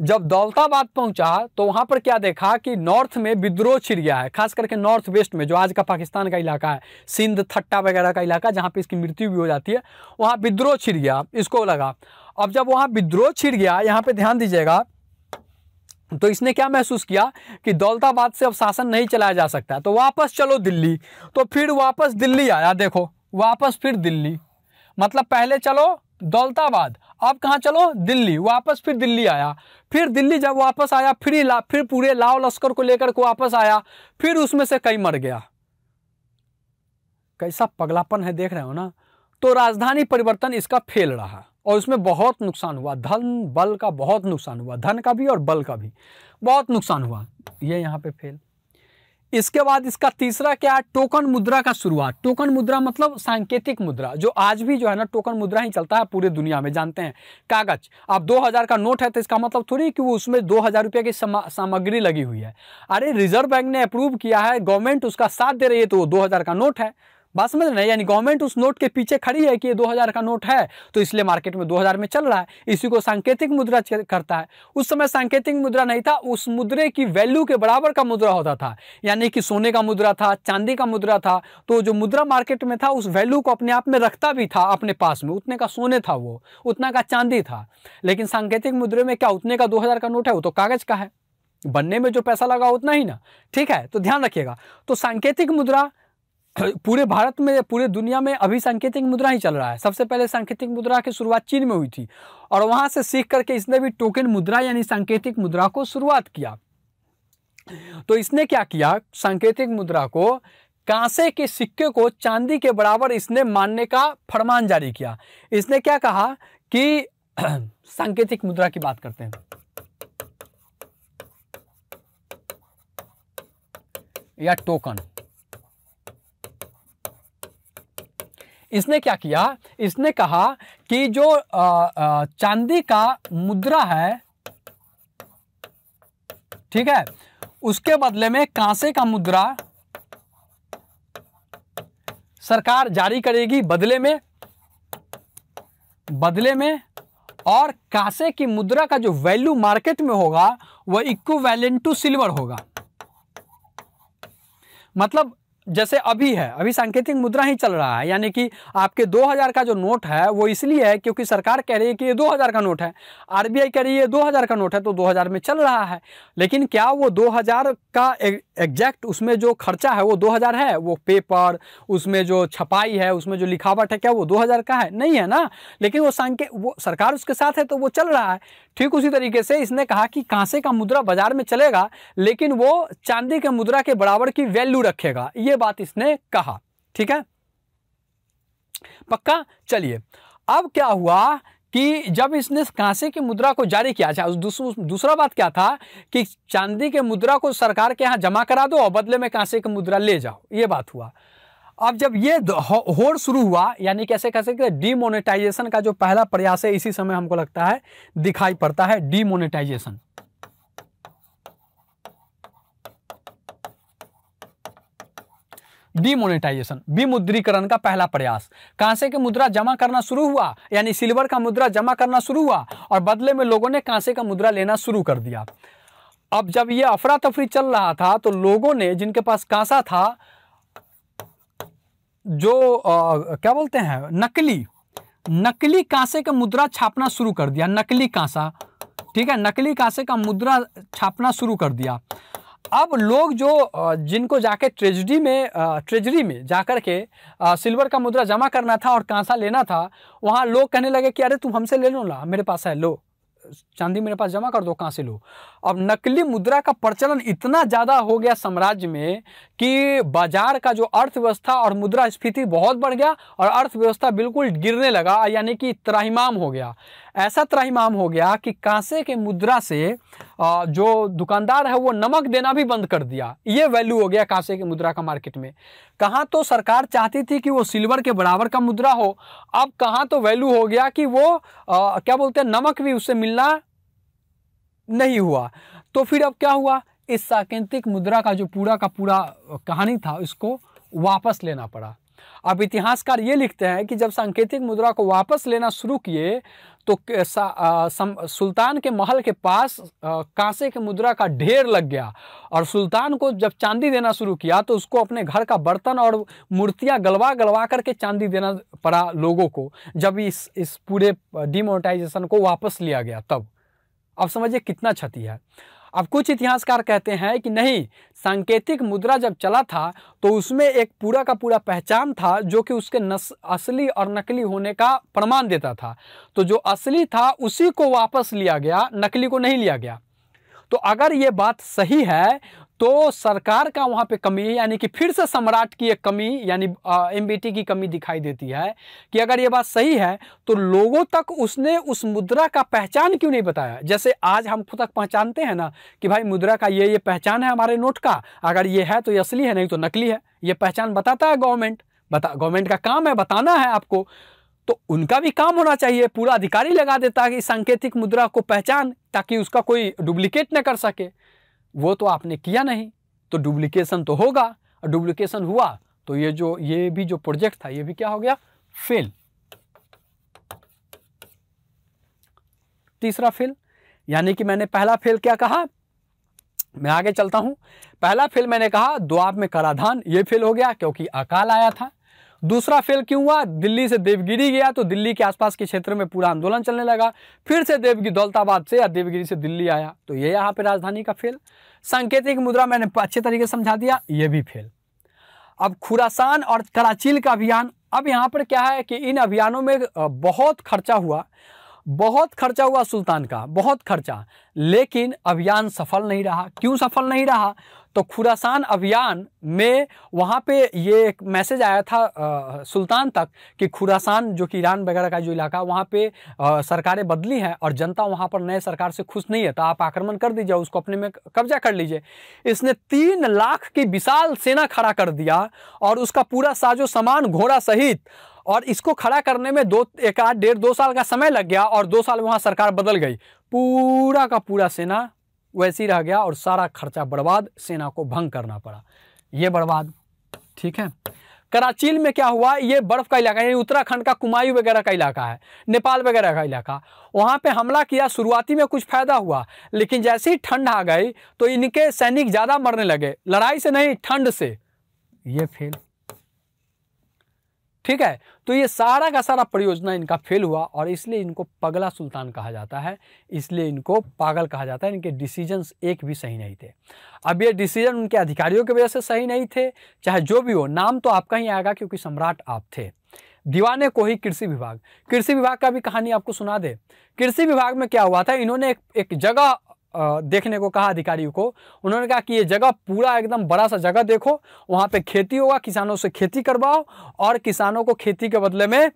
जब दौलताबाद पहुंचा तो वहां पर क्या देखा कि नॉर्थ में विद्रोह छिड़ गया है खास करके नॉर्थ वेस्ट में जो आज का पाकिस्तान का इलाका है सिंध थट्टा वगैरह का इलाका जहां पे इसकी मृत्यु भी हो जाती है वहां विद्रोह छिड़ गया इसको लगा अब जब वहां विद्रोह छिड़ गया यहाँ पे ध्यान दीजिएगा तो इसने क्या महसूस किया कि दौलताबाद से अब शासन नहीं चलाया जा सकता तो वापस चलो दिल्ली तो फिर वापस दिल्ली आया देखो वापस फिर दिल्ली मतलब पहले चलो दौलताबाद अब कहाँ चलो दिल्ली वापस फिर दिल्ली आया फिर दिल्ली जब वापस आया फिर ला फिर पूरे लाव लश्कर को लेकर को वापस आया फिर उसमें से कई मर गया कैसा पगलापन है देख रहे हो ना तो राजधानी परिवर्तन इसका फेल रहा और उसमें बहुत नुकसान हुआ धन बल का बहुत नुकसान हुआ धन का भी और बल का भी बहुत नुकसान हुआ ये यहाँ पे फेल इसके बाद इसका तीसरा क्या है टोकन मुद्रा का शुरुआत टोकन मुद्रा मतलब सांकेतिक मुद्रा जो आज भी जो है ना टोकन मुद्रा ही चलता है पूरे दुनिया में जानते हैं कागज अब 2000 का नोट है तो इसका मतलब थोड़ी कि वो उसमें दो हज़ार रुपये की सामग्री लगी हुई है अरे रिजर्व बैंक ने अप्रूव किया है गवर्नमेंट उसका साथ दे रही है तो वो दो का नोट है बात समझ रहे हैं यानी गवर्नमेंट उस नोट के पीछे खड़ी है कि ये 2000 का नोट है तो इसलिए मार्केट में 2000 में चल रहा है इसी को सांकेतिक मुद्रा करता है उस समय सांकेतिक मुद्रा नहीं था उस मुद्रे की वैल्यू के बराबर का मुद्रा होता था यानी कि सोने का मुद्रा था चांदी का मुद्रा था तो जो मुद्रा मार्केट में था उस वैल्यू को अपने आप में रखता भी था अपने पास में उतने का सोने था वो उतना का चांदी था लेकिन सांकेतिक मुद्रे में क्या उतने का दो का नोट है वो तो कागज का है बनने में जो पैसा लगा उतना ही ना ठीक है तो ध्यान रखिएगा तो सांकेतिक मुद्रा पूरे भारत में पूरे दुनिया में अभी सांकेतिक मुद्रा ही चल रहा है सबसे पहले सांकेतिक मुद्रा की शुरुआत चीन में हुई थी और वहां से सीख करके इसने भी टोकन मुद्रा यानी सांकेतिक मुद्रा को शुरुआत किया तो इसने क्या किया सांकेतिक मुद्रा को कांसे के सिक्के को चांदी के बराबर इसने मानने का फरमान जारी किया इसने क्या कहा कि *clears throat* सांकेतिक मुद्रा की बात करते हैं या टोकन इसने क्या किया इसने कहा कि जो चांदी का मुद्रा है ठीक है उसके बदले में कांसे का मुद्रा सरकार जारी करेगी बदले में बदले में और कांसे की मुद्रा का जो वैल्यू मार्केट में होगा वह इक्वल टू सिल्वर होगा मतलब जैसे अभी है अभी सांकेतिक मुद्रा ही चल रहा है यानी कि आपके 2000 का जो नोट है वो इसलिए है क्योंकि सरकार कह रही है कि ये 2000 का नोट है आरबीआई कह रही है 2000 का नोट है तो 2000 में चल रहा है लेकिन क्या वो 2000 का एग्जैक्ट उसमें जो खर्चा है वो 2000 है वो पेपर उसमें जो छपाई है उसमें जो लिखावट है क्या वो दो का है नहीं है ना लेकिन वो सांके वो सरकार उसके साथ है तो वो चल रहा है ठीक उसी तरीके से इसने कहा कि कांसे का मुद्रा बाजार में चलेगा लेकिन वो चांदी के मुद्रा के बराबर की वैल्यू रखेगा ये बात इसने कहा ठीक है पक्का चलिए अब क्या हुआ कि जब इसने कांसे की मुद्रा को जारी किया था अच्छा, दूसरा बात क्या था कि चांदी के मुद्रा को सरकार के यहां जमा करा दो और बदले में कांसे की मुद्रा ले जाओ ये बात हुआ अब जब ये होड़ शुरू हुआ यानी कैसे कह सकते डीमोनेटाइजेशन का जो पहला प्रयास है इसी समय हमको लगता है दिखाई पड़ता है डीमोनेटाइजेशन डीमोनेटाइजेशन विमुद्रीकरण का पहला प्रयास कांसे के मुद्रा जमा करना शुरू हुआ यानी सिल्वर का मुद्रा जमा करना शुरू हुआ और बदले में लोगों ने कांसे का मुद्रा लेना शुरू कर दिया अब जब ये अफरा तफरी चल रहा था तो लोगों ने जिनके पास कांसा था जो आ, क्या बोलते हैं नकली नकली कांसे का मुद्रा छापना शुरू कर दिया नकली कांसा ठीक है नकली कांसे का मुद्रा छापना शुरू कर दिया अब लोग जो जिनको जाके ट्रेजडी में ट्रेजरी में जाकर के सिल्वर का मुद्रा जमा करना था और कांसा लेना था वहाँ लोग कहने लगे कि अरे तुम हमसे ले लो ना मेरे पास है लो चांदी मेरे पास जमा कर दो कहाँ से लो अब नकली मुद्रा का प्रचलन इतना ज़्यादा हो गया साम्राज्य में कि बाजार का जो अर्थव्यवस्था और मुद्रा स्फीति बहुत बढ़ गया और अर्थव्यवस्था बिल्कुल गिरने लगा यानी कि त्राहिमाम हो गया ऐसा त्राहिमाम हो गया कि कांसे के मुद्रा से जो दुकानदार है वो नमक देना भी बंद कर दिया ये वैल्यू हो गया कांसे की मुद्रा का मार्केट में कहाँ तो सरकार चाहती थी कि वो सिल्वर के बराबर का मुद्रा हो अब कहाँ तो वैल्यू हो गया कि वो आ, क्या बोलते हैं नमक भी उससे मिलना नहीं हुआ तो फिर अब क्या हुआ इस साकेतिक मुद्रा का जो पूरा का पूरा कहानी था उसको वापस लेना पड़ा अब इतिहासकार ये लिखते हैं कि जब सांकेतिक मुद्रा को वापस लेना शुरू किए तो सुल्तान के महल के पास कांसे के मुद्रा का ढेर लग गया और सुल्तान को जब चांदी देना शुरू किया तो उसको अपने घर का बर्तन और मूर्तियां गलवा गलवा करके चांदी देना पड़ा लोगों को जब इस इस पूरे डिमोनेटाइजेशन को वापस लिया गया तब अब समझिए कितना क्षति है अब कुछ इतिहासकार कहते हैं कि नहीं सांकेतिक मुद्रा जब चला था तो उसमें एक पूरा का पूरा पहचान था जो कि उसके नस असली और नकली होने का प्रमाण देता था तो जो असली था उसी को वापस लिया गया नकली को नहीं लिया गया तो अगर ये बात सही है तो सरकार का वहाँ पे कमी यानी कि फिर से सम्राट की एक कमी यानी एम की कमी दिखाई देती है कि अगर ये बात सही है तो लोगों तक उसने उस मुद्रा का पहचान क्यों नहीं बताया जैसे आज हम खुद तक पहचानते हैं ना कि भाई मुद्रा का ये ये पहचान है हमारे नोट का अगर ये है तो ये असली है नहीं तो नकली है ये पहचान बताता है गवर्नमेंट बता गवर्नमेंट का काम है बताना है आपको तो उनका भी काम होना चाहिए पूरा अधिकारी लगा देता है कि सांकेतिक मुद्रा को पहचान ताकि उसका कोई डुप्लीकेट ना कर सके वो तो आपने किया नहीं तो डुप्लीकेशन तो होगा और डुप्लीकेशन हुआ तो ये जो ये भी जो प्रोजेक्ट था ये भी क्या हो गया फेल तीसरा फेल यानी कि मैंने पहला फेल क्या कहा मैं आगे चलता हूं पहला फेल मैंने कहा दुआब में कराधान ये फेल हो गया क्योंकि अकाल आया था दूसरा फेल क्यों हुआ दिल्ली से देवगिरी गया तो दिल्ली के आसपास के क्षेत्र में पूरा आंदोलन चलने लगा फिर से देवगिरी दौलताबाद से या देवगिरी से दिल्ली आया तो ये यहाँ पे राजधानी का फेल सांकेतिक मुद्रा मैंने अच्छे तरीके से समझा दिया ये भी फेल अब खुरासान और कराचील का अभियान अब यहाँ पर क्या है कि इन अभियानों में बहुत खर्चा हुआ बहुत खर्चा हुआ सुल्तान का बहुत खर्चा लेकिन अभियान सफल नहीं रहा क्यों सफल नहीं रहा तो खुरासान अभियान में वहाँ पे ये एक मैसेज आया था आ, सुल्तान तक कि खुरासान जो कि ईरान वगैरह का जो इलाका वहाँ पे सरकारें बदली हैं और जनता वहाँ पर नए सरकार से खुश नहीं है तो आप आक्रमण कर दीजिए उसको अपने में कब्जा कर लीजिए इसने तीन लाख की विशाल सेना खड़ा कर दिया और उसका पूरा साजो सामान घोड़ा सहित और इसको खड़ा करने में दो एक आध डेढ़ दो साल का समय लग गया और दो साल वहाँ सरकार बदल गई पूरा का पूरा सेना वैसी रह गया और सारा खर्चा बर्बाद सेना को भंग करना पड़ा ये बर्बाद ठीक है कराचील में क्या हुआ ये बर्फ़ का इलाका यानी उत्तराखंड का कुमायूं वगैरह का इलाका है नेपाल वगैरह का इलाका वहाँ पे हमला किया शुरुआती में कुछ फ़ायदा हुआ लेकिन जैसे ही ठंड आ गई तो इनके सैनिक ज़्यादा मरने लगे लड़ाई से नहीं ठंड से ये फेल ठीक है तो ये सारा का सारा परियोजना इनका फेल हुआ और इसलिए इनको पगला सुल्तान कहा जाता है इसलिए इनको पागल कहा जाता है इनके डिसीजंस एक भी सही नहीं थे अब ये डिसीजन उनके अधिकारियों की वजह से सही नहीं थे चाहे जो भी हो नाम तो आपका ही आएगा क्योंकि सम्राट आप थे दीवाने को ही कृषि विभाग कृषि विभाग का भी कहानी आपको सुना दे कृषि विभाग में क्या हुआ था इन्होंने एक, एक जगह देखने को कहा अधिकारियों को उन्होंने कहा कि ये जगह पूरा एकदम बड़ा सा जगह देखो वहाँ पे खेती होगा किसानों से खेती करवाओ और किसानों को खेती के बदले में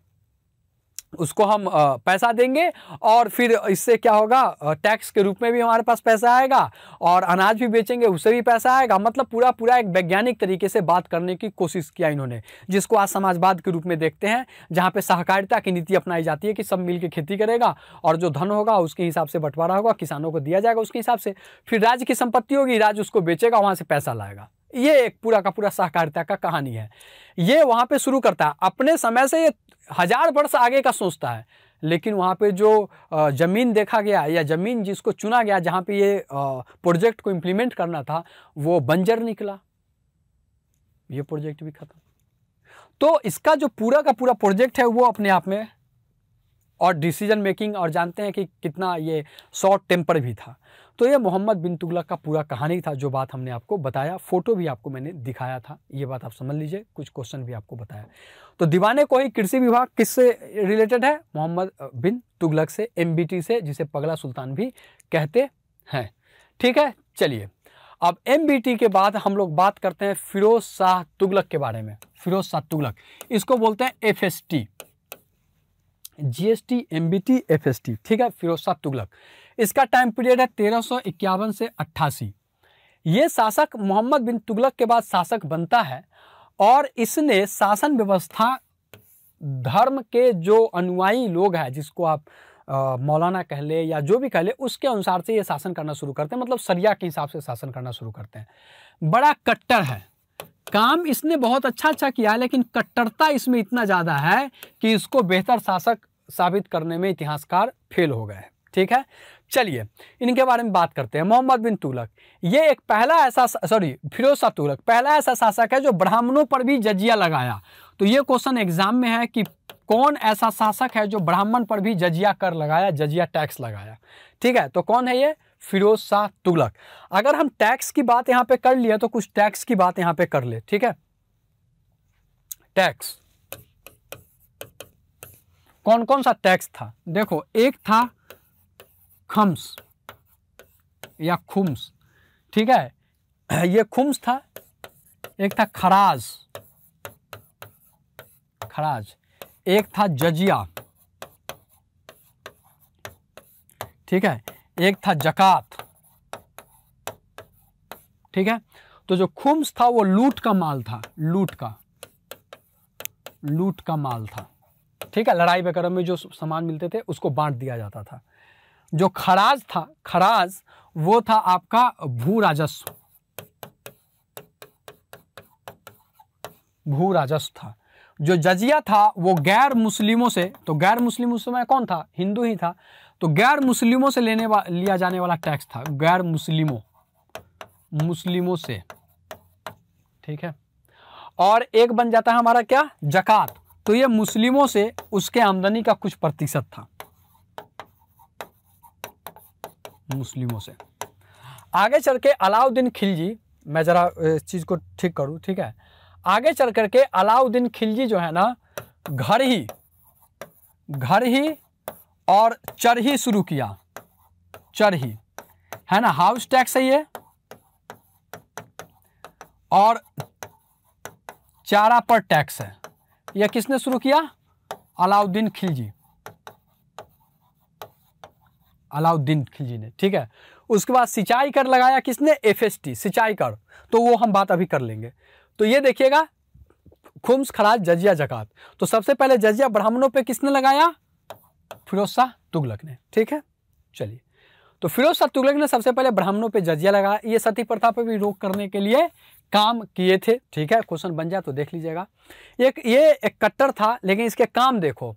उसको हम पैसा देंगे और फिर इससे क्या होगा टैक्स के रूप में भी हमारे पास पैसा आएगा और अनाज भी बेचेंगे उससे भी पैसा आएगा मतलब पूरा पूरा एक वैज्ञानिक तरीके से बात करने की कोशिश किया इन्होंने जिसको आज समाजवाद के रूप में देखते हैं जहाँ पे सहकारिता की नीति अपनाई जाती है कि सब मिल खेती करेगा और जो धन होगा उसके हिसाब से बंटवारा होगा किसानों को दिया जाएगा उसके हिसाब से फिर राज्य की संपत्ति होगी राज्य उसको बेचेगा वहाँ से पैसा लाएगा ये एक पूरा का पूरा सहकारिता का कहानी है ये वहाँ पे शुरू करता है अपने समय से ये हज़ार वर्ष आगे का सोचता है लेकिन वहाँ पे जो ज़मीन देखा गया या ज़मीन जिसको चुना गया जहाँ पे ये प्रोजेक्ट को इम्प्लीमेंट करना था वो बंजर निकला ये प्रोजेक्ट भी ख़त्म तो इसका जो पूरा का पूरा प्रोजेक्ट है वो अपने आप में और डिसीजन मेकिंग और जानते हैं कि कितना ये शॉर्ट टेम्पर भी था तो ये मोहम्मद बिन तुगलक का पूरा कहानी था जो बात हमने आपको बताया फ़ोटो भी आपको मैंने दिखाया था ये बात आप समझ लीजिए कुछ क्वेश्चन भी आपको बताया तो दीवाने को ही कृषि विभाग किससे रिलेटेड है मोहम्मद बिन तुगलक से एम से जिसे पगला सुल्तान भी कहते हैं ठीक है चलिए अब एम के बाद हम लोग बात करते हैं फिरोज शाह तुगलक के बारे में फिरोज शाह तुगलक इसको बोलते हैं F S T G S T M B T F S T ठीक है फिरोज शाह तुगलक इसका टाइम पीरियड है तेरह से अट्ठासी ये शासक मोहम्मद बिन तुगलक के बाद शासक बनता है और इसने शासन व्यवस्था धर्म के जो अनुयायी लोग हैं जिसको आप आ, मौलाना कह ले या जो भी कह ले उसके अनुसार से ये शासन करना शुरू करते हैं मतलब सरिया के हिसाब से शासन करना शुरू करते हैं बड़ा कट्टर है काम इसने बहुत अच्छा अच्छा किया है लेकिन कट्टरता इसमें इतना ज़्यादा है कि इसको बेहतर शासक साबित करने में इतिहासकार फेल हो गए ठीक है चलिए इनके बारे में बात करते हैं मोहम्मद बिन तुलक ये एक पहला ऐसा सॉरी फिरोज शाह तुलक पहला ऐसा शासक है जो ब्राह्मणों पर भी जजिया लगाया तो ये क्वेश्चन एग्जाम में है कि कौन ऐसा शासक है जो ब्राह्मण पर भी जजिया कर लगाया जजिया टैक्स लगाया ठीक है तो कौन है ये फिरोज शाह तुलक अगर हम टैक्स की बात यहाँ पे कर लिया तो कुछ टैक्स की बात यहाँ पे कर ले ठीक है टैक्स कौन कौन सा टैक्स था देखो एक था खम्स या खुम्स ठीक है *clears throat* ये खुम्स था एक था खराज खराज एक था जजिया ठीक है एक था जकात ठीक है तो जो खुम्स था वो लूट का माल था लूट का लूट का माल था ठीक है लड़ाई वगैरह में जो सामान मिलते थे उसको बांट दिया जाता था जो खराज था खराज वो था आपका भू राजस्व भू राजस्व था जो जजिया था वो गैर मुस्लिमों से तो गैर मुस्लिम उस समय कौन था हिंदू ही था तो गैर मुस्लिमों से लेने वा, लिया जाने वाला टैक्स था गैर मुस्लिमों मुस्लिमों से ठीक है और एक बन जाता है हमारा क्या जक़ात तो ये मुस्लिमों से उसके आमदनी का कुछ प्रतिशत था मुस्लिमों से आगे चल के अलाउद्दीन खिलजी मैं ज़रा इस चीज़ को ठीक करूँ ठीक है आगे चल कर के अलाउद्दीन खिलजी जो है ना घर ही घर ही और चर ही शुरू किया चर ही है ना हाउस टैक्स है ये और चारा पर टैक्स है यह किसने शुरू किया अलाउद्दीन खिलजी अलाउद्दीन खिलजी ने ठीक है उसके बाद सिंचाई कर लगाया किसने एफ सिंचाई कर तो वो हम बात अभी कर लेंगे तो ये देखिएगा खुम्स खराज जजिया जकात तो सबसे पहले जजिया ब्राह्मणों पे किसने लगाया फिरोज शाह तुगलक ने ठीक है चलिए तो फिरोज शाह तुगलक ने सबसे पहले ब्राह्मणों पे जजिया लगाया ये सती प्रथा पर भी रोक करने के लिए काम किए थे ठीक है क्वेश्चन बन जाए तो देख लीजिएगा एक ये एक कट्टर था लेकिन इसके काम देखो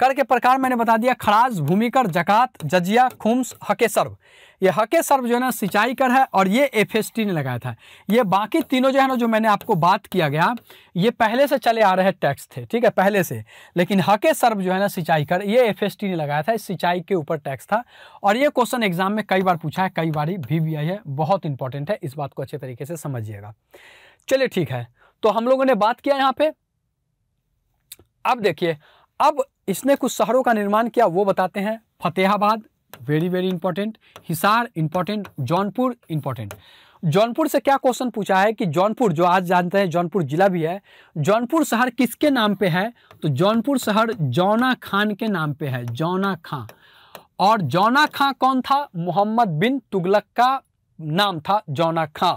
कर के प्रकार मैंने बता दिया खराज भूमिकर जकात जजिया खुम्स हके सर्व ये हके सर्व जो है ना सिंचाई कर है और ये एफ ने लगाया था ये बाकी तीनों जो है ना जो मैंने आपको बात किया गया ये पहले से चले आ रहे टैक्स थे ठीक है पहले से लेकिन हके सर्व जो है ना सिंचाई कर ये एफ ने लगाया था इस सिंचाई के ऊपर टैक्स था और ये क्वेश्चन एग्जाम में कई बार पूछा है कई बार ही आई है बहुत इंपॉर्टेंट है इस बात को अच्छे तरीके से समझिएगा चलिए ठीक है तो हम लोगों ने बात किया यहाँ पे अब देखिए अब इसने कुछ शहरों का निर्माण किया वो बताते हैं Fatehabad very very important Hisar important Jaunpur important Jaunpur से क्या क्वेश्चन पूछा है कि जौनपुर जो आज जानते हैं जौनपुर जिला भी है जौनपुर शहर किसके नाम पे है तो जौनपुर शहर जौना खान के नाम पे है जौना खां और जौना खां कौन था मोहम्मद बिन तुगलक का नाम था जौना खां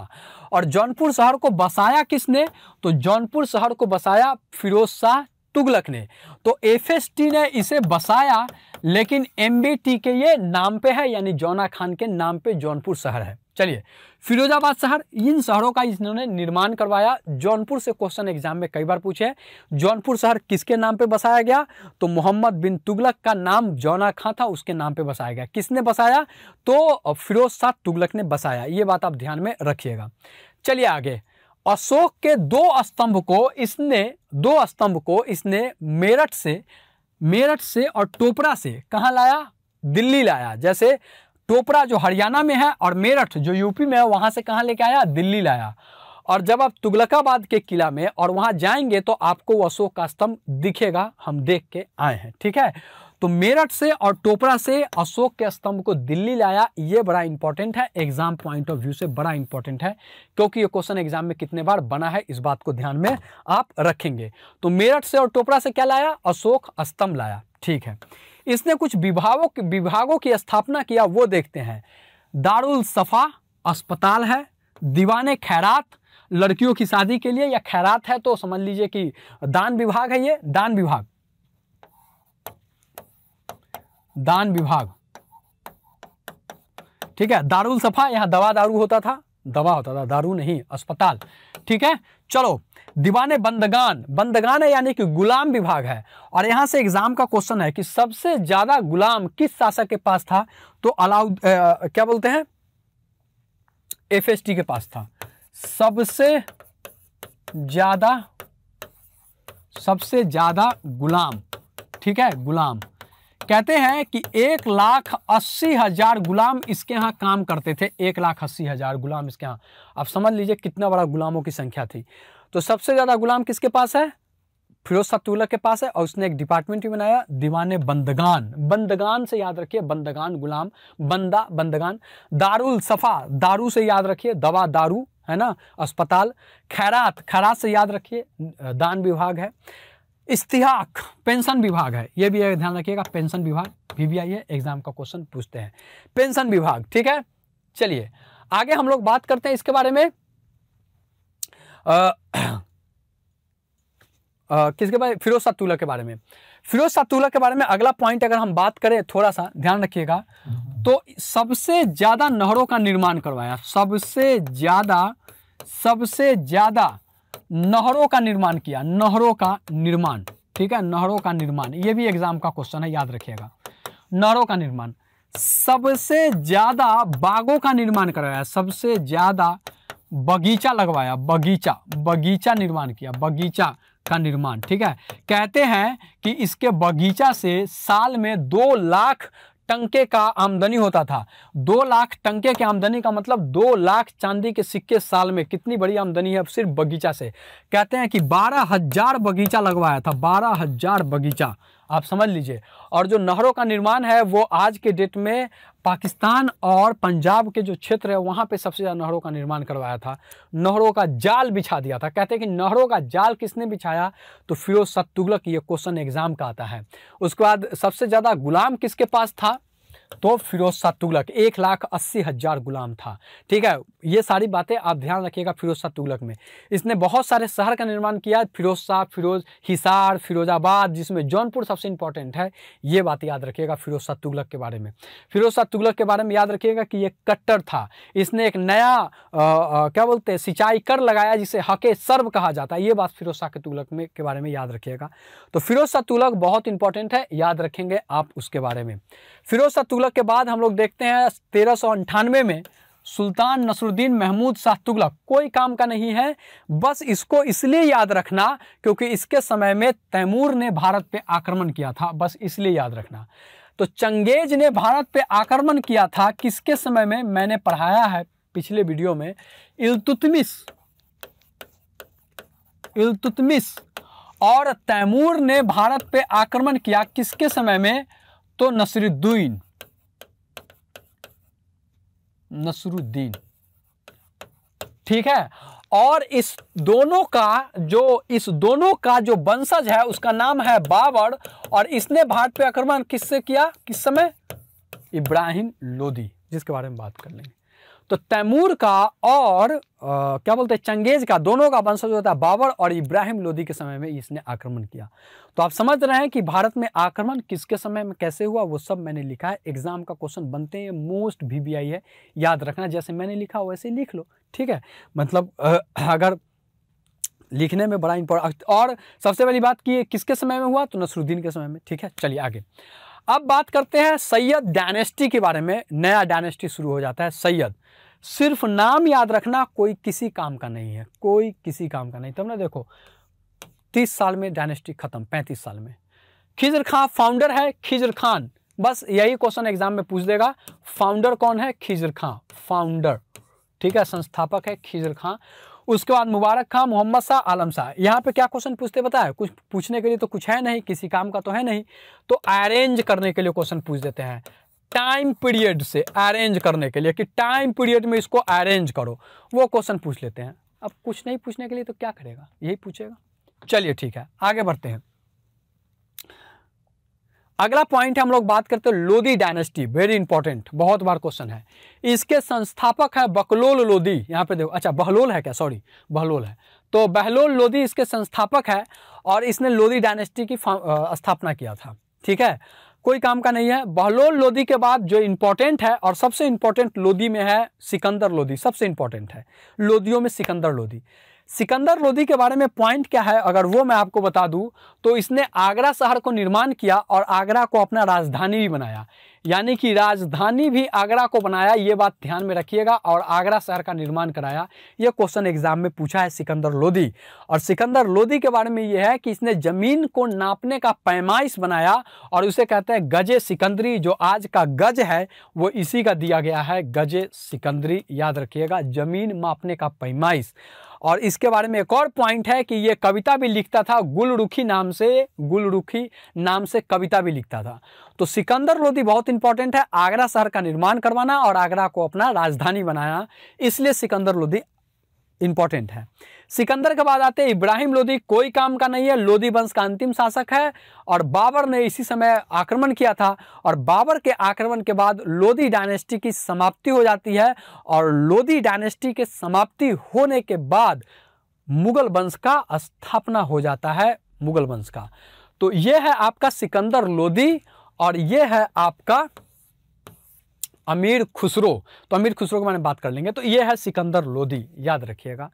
और जौनपुर शहर को बसाया किसने तो जौनपुर शहर को बसाया फिरोज शाह तुगलक ने तो एफ ने इसे बसाया लेकिन एम के ये नाम पे है यानी जौना खान के नाम पे जौनपुर शहर है चलिए फिरोजाबाद शहर इन शहरों का इन्होंने निर्माण करवाया जौनपुर से क्वेश्चन एग्जाम में कई बार पूछे जौनपुर शहर किसके नाम पे बसाया गया तो मोहम्मद बिन तुगलक का नाम जौना खां था उसके नाम पे बसाया गया किसने बसाया तो फिरोज शाह तुगलक ने बसाया ये बात आप ध्यान में रखिएगा चलिए आगे अशोक के दो स्तंभ को इसने दो स्तंभ को इसने मेरठ से मेरठ से और टोपरा से कहाँ लाया दिल्ली लाया जैसे टोपरा जो हरियाणा में है और मेरठ जो यूपी में है वहाँ से कहाँ लेके आया दिल्ली लाया और जब आप तुगलकाबाद के किला में और वहाँ जाएंगे तो आपको अशोक का स्तंभ दिखेगा हम देख के आए हैं ठीक है तो मेरठ से और टोपरा से अशोक के स्तंभ को दिल्ली लाया ये बड़ा इंपॉर्टेंट है एग्जाम पॉइंट ऑफ व्यू से बड़ा इंपॉर्टेंट है क्योंकि ये क्वेश्चन एग्जाम में कितने बार बना है इस बात को ध्यान में आप रखेंगे तो मेरठ से और टोपरा से क्या लाया अशोक स्तंभ लाया ठीक है इसने कुछ विभागों विभागों की स्थापना किया वो देखते हैं दारुल सफ़ा अस्पताल है दीवाने खैरात लड़कियों की शादी के लिए या खैरात है तो समझ लीजिए कि दान विभाग है ये दान विभाग दान विभाग ठीक है दारुल सफा यहाँ दवा दारू होता था दवा होता था दारू नहीं अस्पताल ठीक है चलो दीवाने बंदगान बंदगान है यानी कि गुलाम विभाग है और यहां से एग्जाम का क्वेश्चन है कि सबसे ज़्यादा गुलाम किस शासक के पास था तो अलाउद क्या बोलते हैं एफ के पास था सबसे ज़्यादा सबसे ज़्यादा गुलाम ठीक है गुलाम कहते हैं कि एक लाख अस्सी हज़ार गुलाम इसके यहाँ काम करते थे एक लाख अस्सी हज़ार गुलाम इसके यहाँ आप समझ लीजिए कितना बड़ा गुलामों की संख्या थी तो सबसे ज़्यादा गुलाम किसके पास है फिरोज सतुल्ला के पास है और उसने एक डिपार्टमेंट भी बनाया दीवान बंदगान बंदगान से याद रखिए बंदगान गुलाम बंदा बंदगान दारुल सफ़ा दारू से याद रखिए दवा दारू है ना अस्पताल खैरात खैरात से याद रखिए दान विभाग है इस्तिहाक पेंशन विभाग है ये भी ध्यान रखिएगा पेंशन विभाग वीवीआई है एग्जाम का क्वेश्चन पूछते हैं पेंशन विभाग ठीक है चलिए आगे हम लोग बात करते हैं इसके बारे में आ, आ, किसके बारे फिरोज सातुल्ला के बारे में फिरोज सातुल्ला के बारे में अगला पॉइंट अगर हम बात करें थोड़ा सा ध्यान रखिएगा तो सबसे ज़्यादा नहरों का निर्माण करवाया सबसे ज़्यादा सबसे ज़्यादा नहरों का निर्माण किया नहरों का निर्माण ठीक है नहरों का निर्माण ये भी एग्जाम का क्वेश्चन है याद रखिएगा नहरों का निर्माण सबसे ज़्यादा बागों का निर्माण कराया सबसे ज़्यादा बगीचा लगवाया बगीचा बगीचा निर्माण किया बगीचा का निर्माण ठीक है कहते हैं कि इसके बगीचा से साल में दो लाख टंके का आमदनी होता था दो लाख टंके की आमदनी का मतलब दो लाख चांदी के सिक्के साल में कितनी बड़ी आमदनी है अब सिर्फ बगीचा से कहते हैं कि बारह हजार बगीचा लगवाया था बारह हजार बगीचा आप समझ लीजिए और जो नहरों का निर्माण है वो आज के डेट में पाकिस्तान और पंजाब के जो क्षेत्र है वहाँ पे सबसे ज़्यादा नहरों का निर्माण करवाया था नहरों का जाल बिछा दिया था कहते हैं कि नहरों का जाल किसने बिछाया तो फिरोज सत्तुगलक ये क्वेश्चन एग्ज़ाम का आता है उसके बाद सबसे ज़्यादा गुलाम किसके पास था तो फिरोज शाह तुगलक एक लाख अस्सी हज़ार गुलाम था ठीक है ये सारी बातें आप ध्यान रखिएगा फिरोज शाह तुगलक में इसने बहुत सारे शहर का निर्माण किया फिरोज शाह फिरोज हिसार फिरोजाबाद जिसमें जौनपुर सबसे इंपॉर्टेंट है ये बात याद रखिएगा फिरोज शाह तुगलक के बारे में फिरोज शाह तुगलक के बारे में याद रखिएगा कि ये कट्टर था इसने एक नया आ, आ, क्या बोलते हैं सिंचाई कर लगाया जिसे हके सर्व कहा जाता है ये बात फिरोज शाह के तुगलक में के बारे में याद रखिएगा तो फिरोज शाह तुगलक बहुत इंपॉर्टेंट है याद रखेंगे आप उसके बारे में फिरोज शाह तुगलक के बाद हम लोग देखते हैं तेरह में सुल्तान नसरुद्दीन महमूद शाह तुगलक कोई काम का नहीं है बस इसको इसलिए याद रखना क्योंकि इसके समय में तैमूर ने भारत पे आक्रमण किया था बस इसलिए याद रखना तो चंगेज ने भारत पे आक्रमण किया था किसके समय में मैंने पढ़ाया है पिछले वीडियो में इलतुतमिस इलतुतमिस और तैमूर ने भारत पे आक्रमण किया किसके समय में तो नसरुद्दीन नसरुद्दीन ठीक है और इस दोनों का जो इस दोनों का जो वंशज है उसका नाम है बाबर और इसने भारत पे आक्रमण किससे किया किस समय इब्राहिम लोदी जिसके बारे में बात कर लेंगे तो तैमूर का और आ, क्या बोलते हैं चंगेज का दोनों का वंशज होता है बाबर और इब्राहिम लोदी के समय में इसने आक्रमण किया तो आप समझ रहे हैं कि भारत में आक्रमण किसके समय में कैसे हुआ वो सब मैंने लिखा है एग्जाम का क्वेश्चन बनते हैं मोस्ट वी है याद रखना जैसे मैंने लिखा वैसे लिख लो ठीक है मतलब अगर लिखने में बड़ा इंपॉर्टेंट और सबसे पहली बात कि किसके समय में हुआ तो नसरुद्दीन के समय में ठीक है चलिए आगे अब बात करते हैं सैयद डायनेस्टी के बारे में नया डायनेस्टी शुरू हो जाता है सैयद सिर्फ नाम याद रखना कोई किसी काम का नहीं है कोई किसी काम का नहीं तब ना देखो तीस साल में डायनेस्टी खत्म पैंतीस साल में खिजर खां फाउंडर है खिजर खान बस यही क्वेश्चन एग्जाम में पूछ देगा फाउंडर कौन है खिजर खां फाउंडर ठीक है संस्थापक है खिजर खां उसके बाद मुबारक खां मोहम्मद शाह आलम शाह यहाँ पे क्या क्वेश्चन पूछते बताए कुछ पूछने के लिए तो कुछ है नहीं किसी काम का तो है नहीं तो अरेंज करने के लिए क्वेश्चन पूछ देते हैं टाइम पीरियड से अरेंज करने के लिए कि टाइम पीरियड में इसको अरेंज करो वो क्वेश्चन पूछ लेते हैं अब कुछ नहीं पूछने के लिए तो क्या करेगा यही पूछेगा चलिए ठीक है आगे बढ़ते हैं अगला पॉइंट हम लोग बात करते हैं लोदी डायनेस्टी वेरी इंपॉर्टेंट बहुत बार क्वेश्चन है इसके संस्थापक है बकलोल लोधी यहाँ पे देखो अच्छा बहलोल है क्या सॉरी बहलोल है तो बहलोल लोधी इसके संस्थापक है और इसने लोदी डायनेस्टी की स्थापना किया था ठीक है कोई काम का नहीं है बहलोल लोदी के बाद जो इंपॉर्टेंट है और सबसे इंपॉर्टेंट लोदी में है सिकंदर लोदी सबसे इंपॉर्टेंट है लोदियों में सिकंदर लोदी सिकंदर लोदी के बारे में पॉइंट क्या है अगर वो मैं आपको बता दूं तो इसने आगरा शहर को निर्माण किया और आगरा को अपना राजधानी भी बनाया यानी कि राजधानी भी आगरा को बनाया ये बात ध्यान में रखिएगा और आगरा शहर का निर्माण कराया ये क्वेश्चन एग्जाम में पूछा है सिकंदर लोधी और सिकंदर लोधी के बारे में ये है कि इसने ज़मीन को नापने का पैमाइश बनाया और उसे कहते हैं गजे सिकंदरी जो आज का गज है वो इसी का दिया गया है गजे सिकंदरी याद रखिएगा ज़मीन मापने का पैमाइश और इसके बारे में एक और पॉइंट है कि ये कविता भी लिखता था गुलरुखी नाम से गुलरुखी नाम से कविता भी लिखता था तो सिकंदर लोधी बहुत इंपॉर्टेंट है आगरा शहर का निर्माण करवाना और आगरा को अपना राजधानी बनाना इसलिए सिकंदर लोधी इंपॉर्टेंट है सिकंदर के बाद आते हैं इब्राहिम लोदी कोई काम का नहीं है लोदी वंश का अंतिम शासक है और बाबर ने इसी समय आक्रमण किया था और बाबर के आक्रमण के बाद लोदी डायनेस्टी की समाप्ति हो जाती है और लोदी डायनेस्टी के समाप्ति होने के बाद मुगल वंश का स्थापना हो जाता है मुगल वंश का तो यह है आपका सिकंदर लोदी और यह है आपका अमीर खुसरो तो अमीर खुसरो के बारे में बात कर लेंगे तो ये है सिकंदर लोदी याद रखिएगा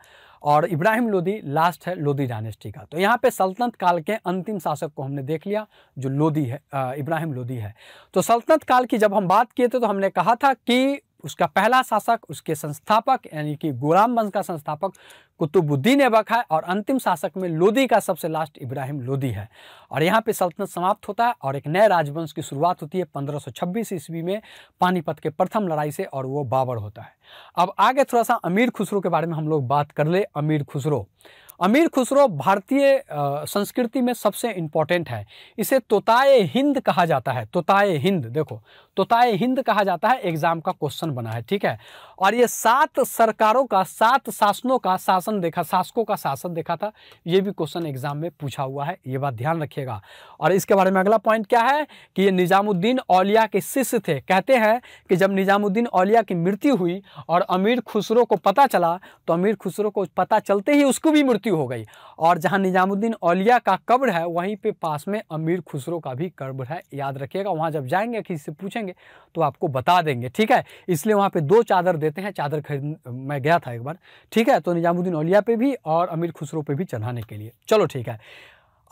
और इब्राहिम लोदी लास्ट है लोदी डायनेस्टी का तो यहाँ पे सल्तनत काल के अंतिम शासक को हमने देख लिया जो लोदी है इब्राहिम लोदी है तो सल्तनत काल की जब हम बात किए थे तो हमने कहा था कि उसका पहला शासक उसके संस्थापक यानी कि गुलाम वंश का संस्थापक कुतुबुद्दीन ऐबक है और अंतिम शासक में लोदी का सबसे लास्ट इब्राहिम लोदी है और यहाँ पे सल्तनत समाप्त होता है और एक नए राजवंश की शुरुआत होती है 1526 ईस्वी में पानीपत के प्रथम लड़ाई से और वो बाबर होता है अब आगे थोड़ा सा अमीर खुसरो के बारे में हम लोग बात कर ले अमीर खुसरो अमीर खुसरो भारतीय संस्कृति में सबसे इम्पॉर्टेंट है इसे तोताए हिंद कहा जाता है तोताए हिंद देखो तोताए हिंद कहा जाता है एग्ज़ाम का क्वेश्चन बना है ठीक है और ये सात सरकारों का सात शासनों का शासन देखा शासकों का शासन देखा था ये भी क्वेश्चन एग्ज़ाम में पूछा हुआ है ये बात ध्यान रखिएगा और इसके बारे में अगला पॉइंट क्या है कि ये निज़ामुद्दीन औलिया के शिष्य थे कहते हैं कि जब निज़ामुद्दीन औलिया की मृत्यु हुई और अमीर खुसरो को पता चला तो अमीर खुसरो को पता चलते ही उसको भी मृत्यु मृत्यु हो गई और जहाँ निज़ामुद्दीन औलिया का कब्र है वहीं पे पास में अमीर खुसरो का भी कब्र है याद रखिएगा वहां जब जाएंगे किसी से पूछेंगे तो आपको बता देंगे ठीक है इसलिए वहां पे दो चादर देते हैं चादर खरीद मैं गया था एक बार ठीक है तो निज़ामुद्दीन औलिया पे भी और अमीर खुसरो पे भी चढ़ाने के लिए चलो ठीक है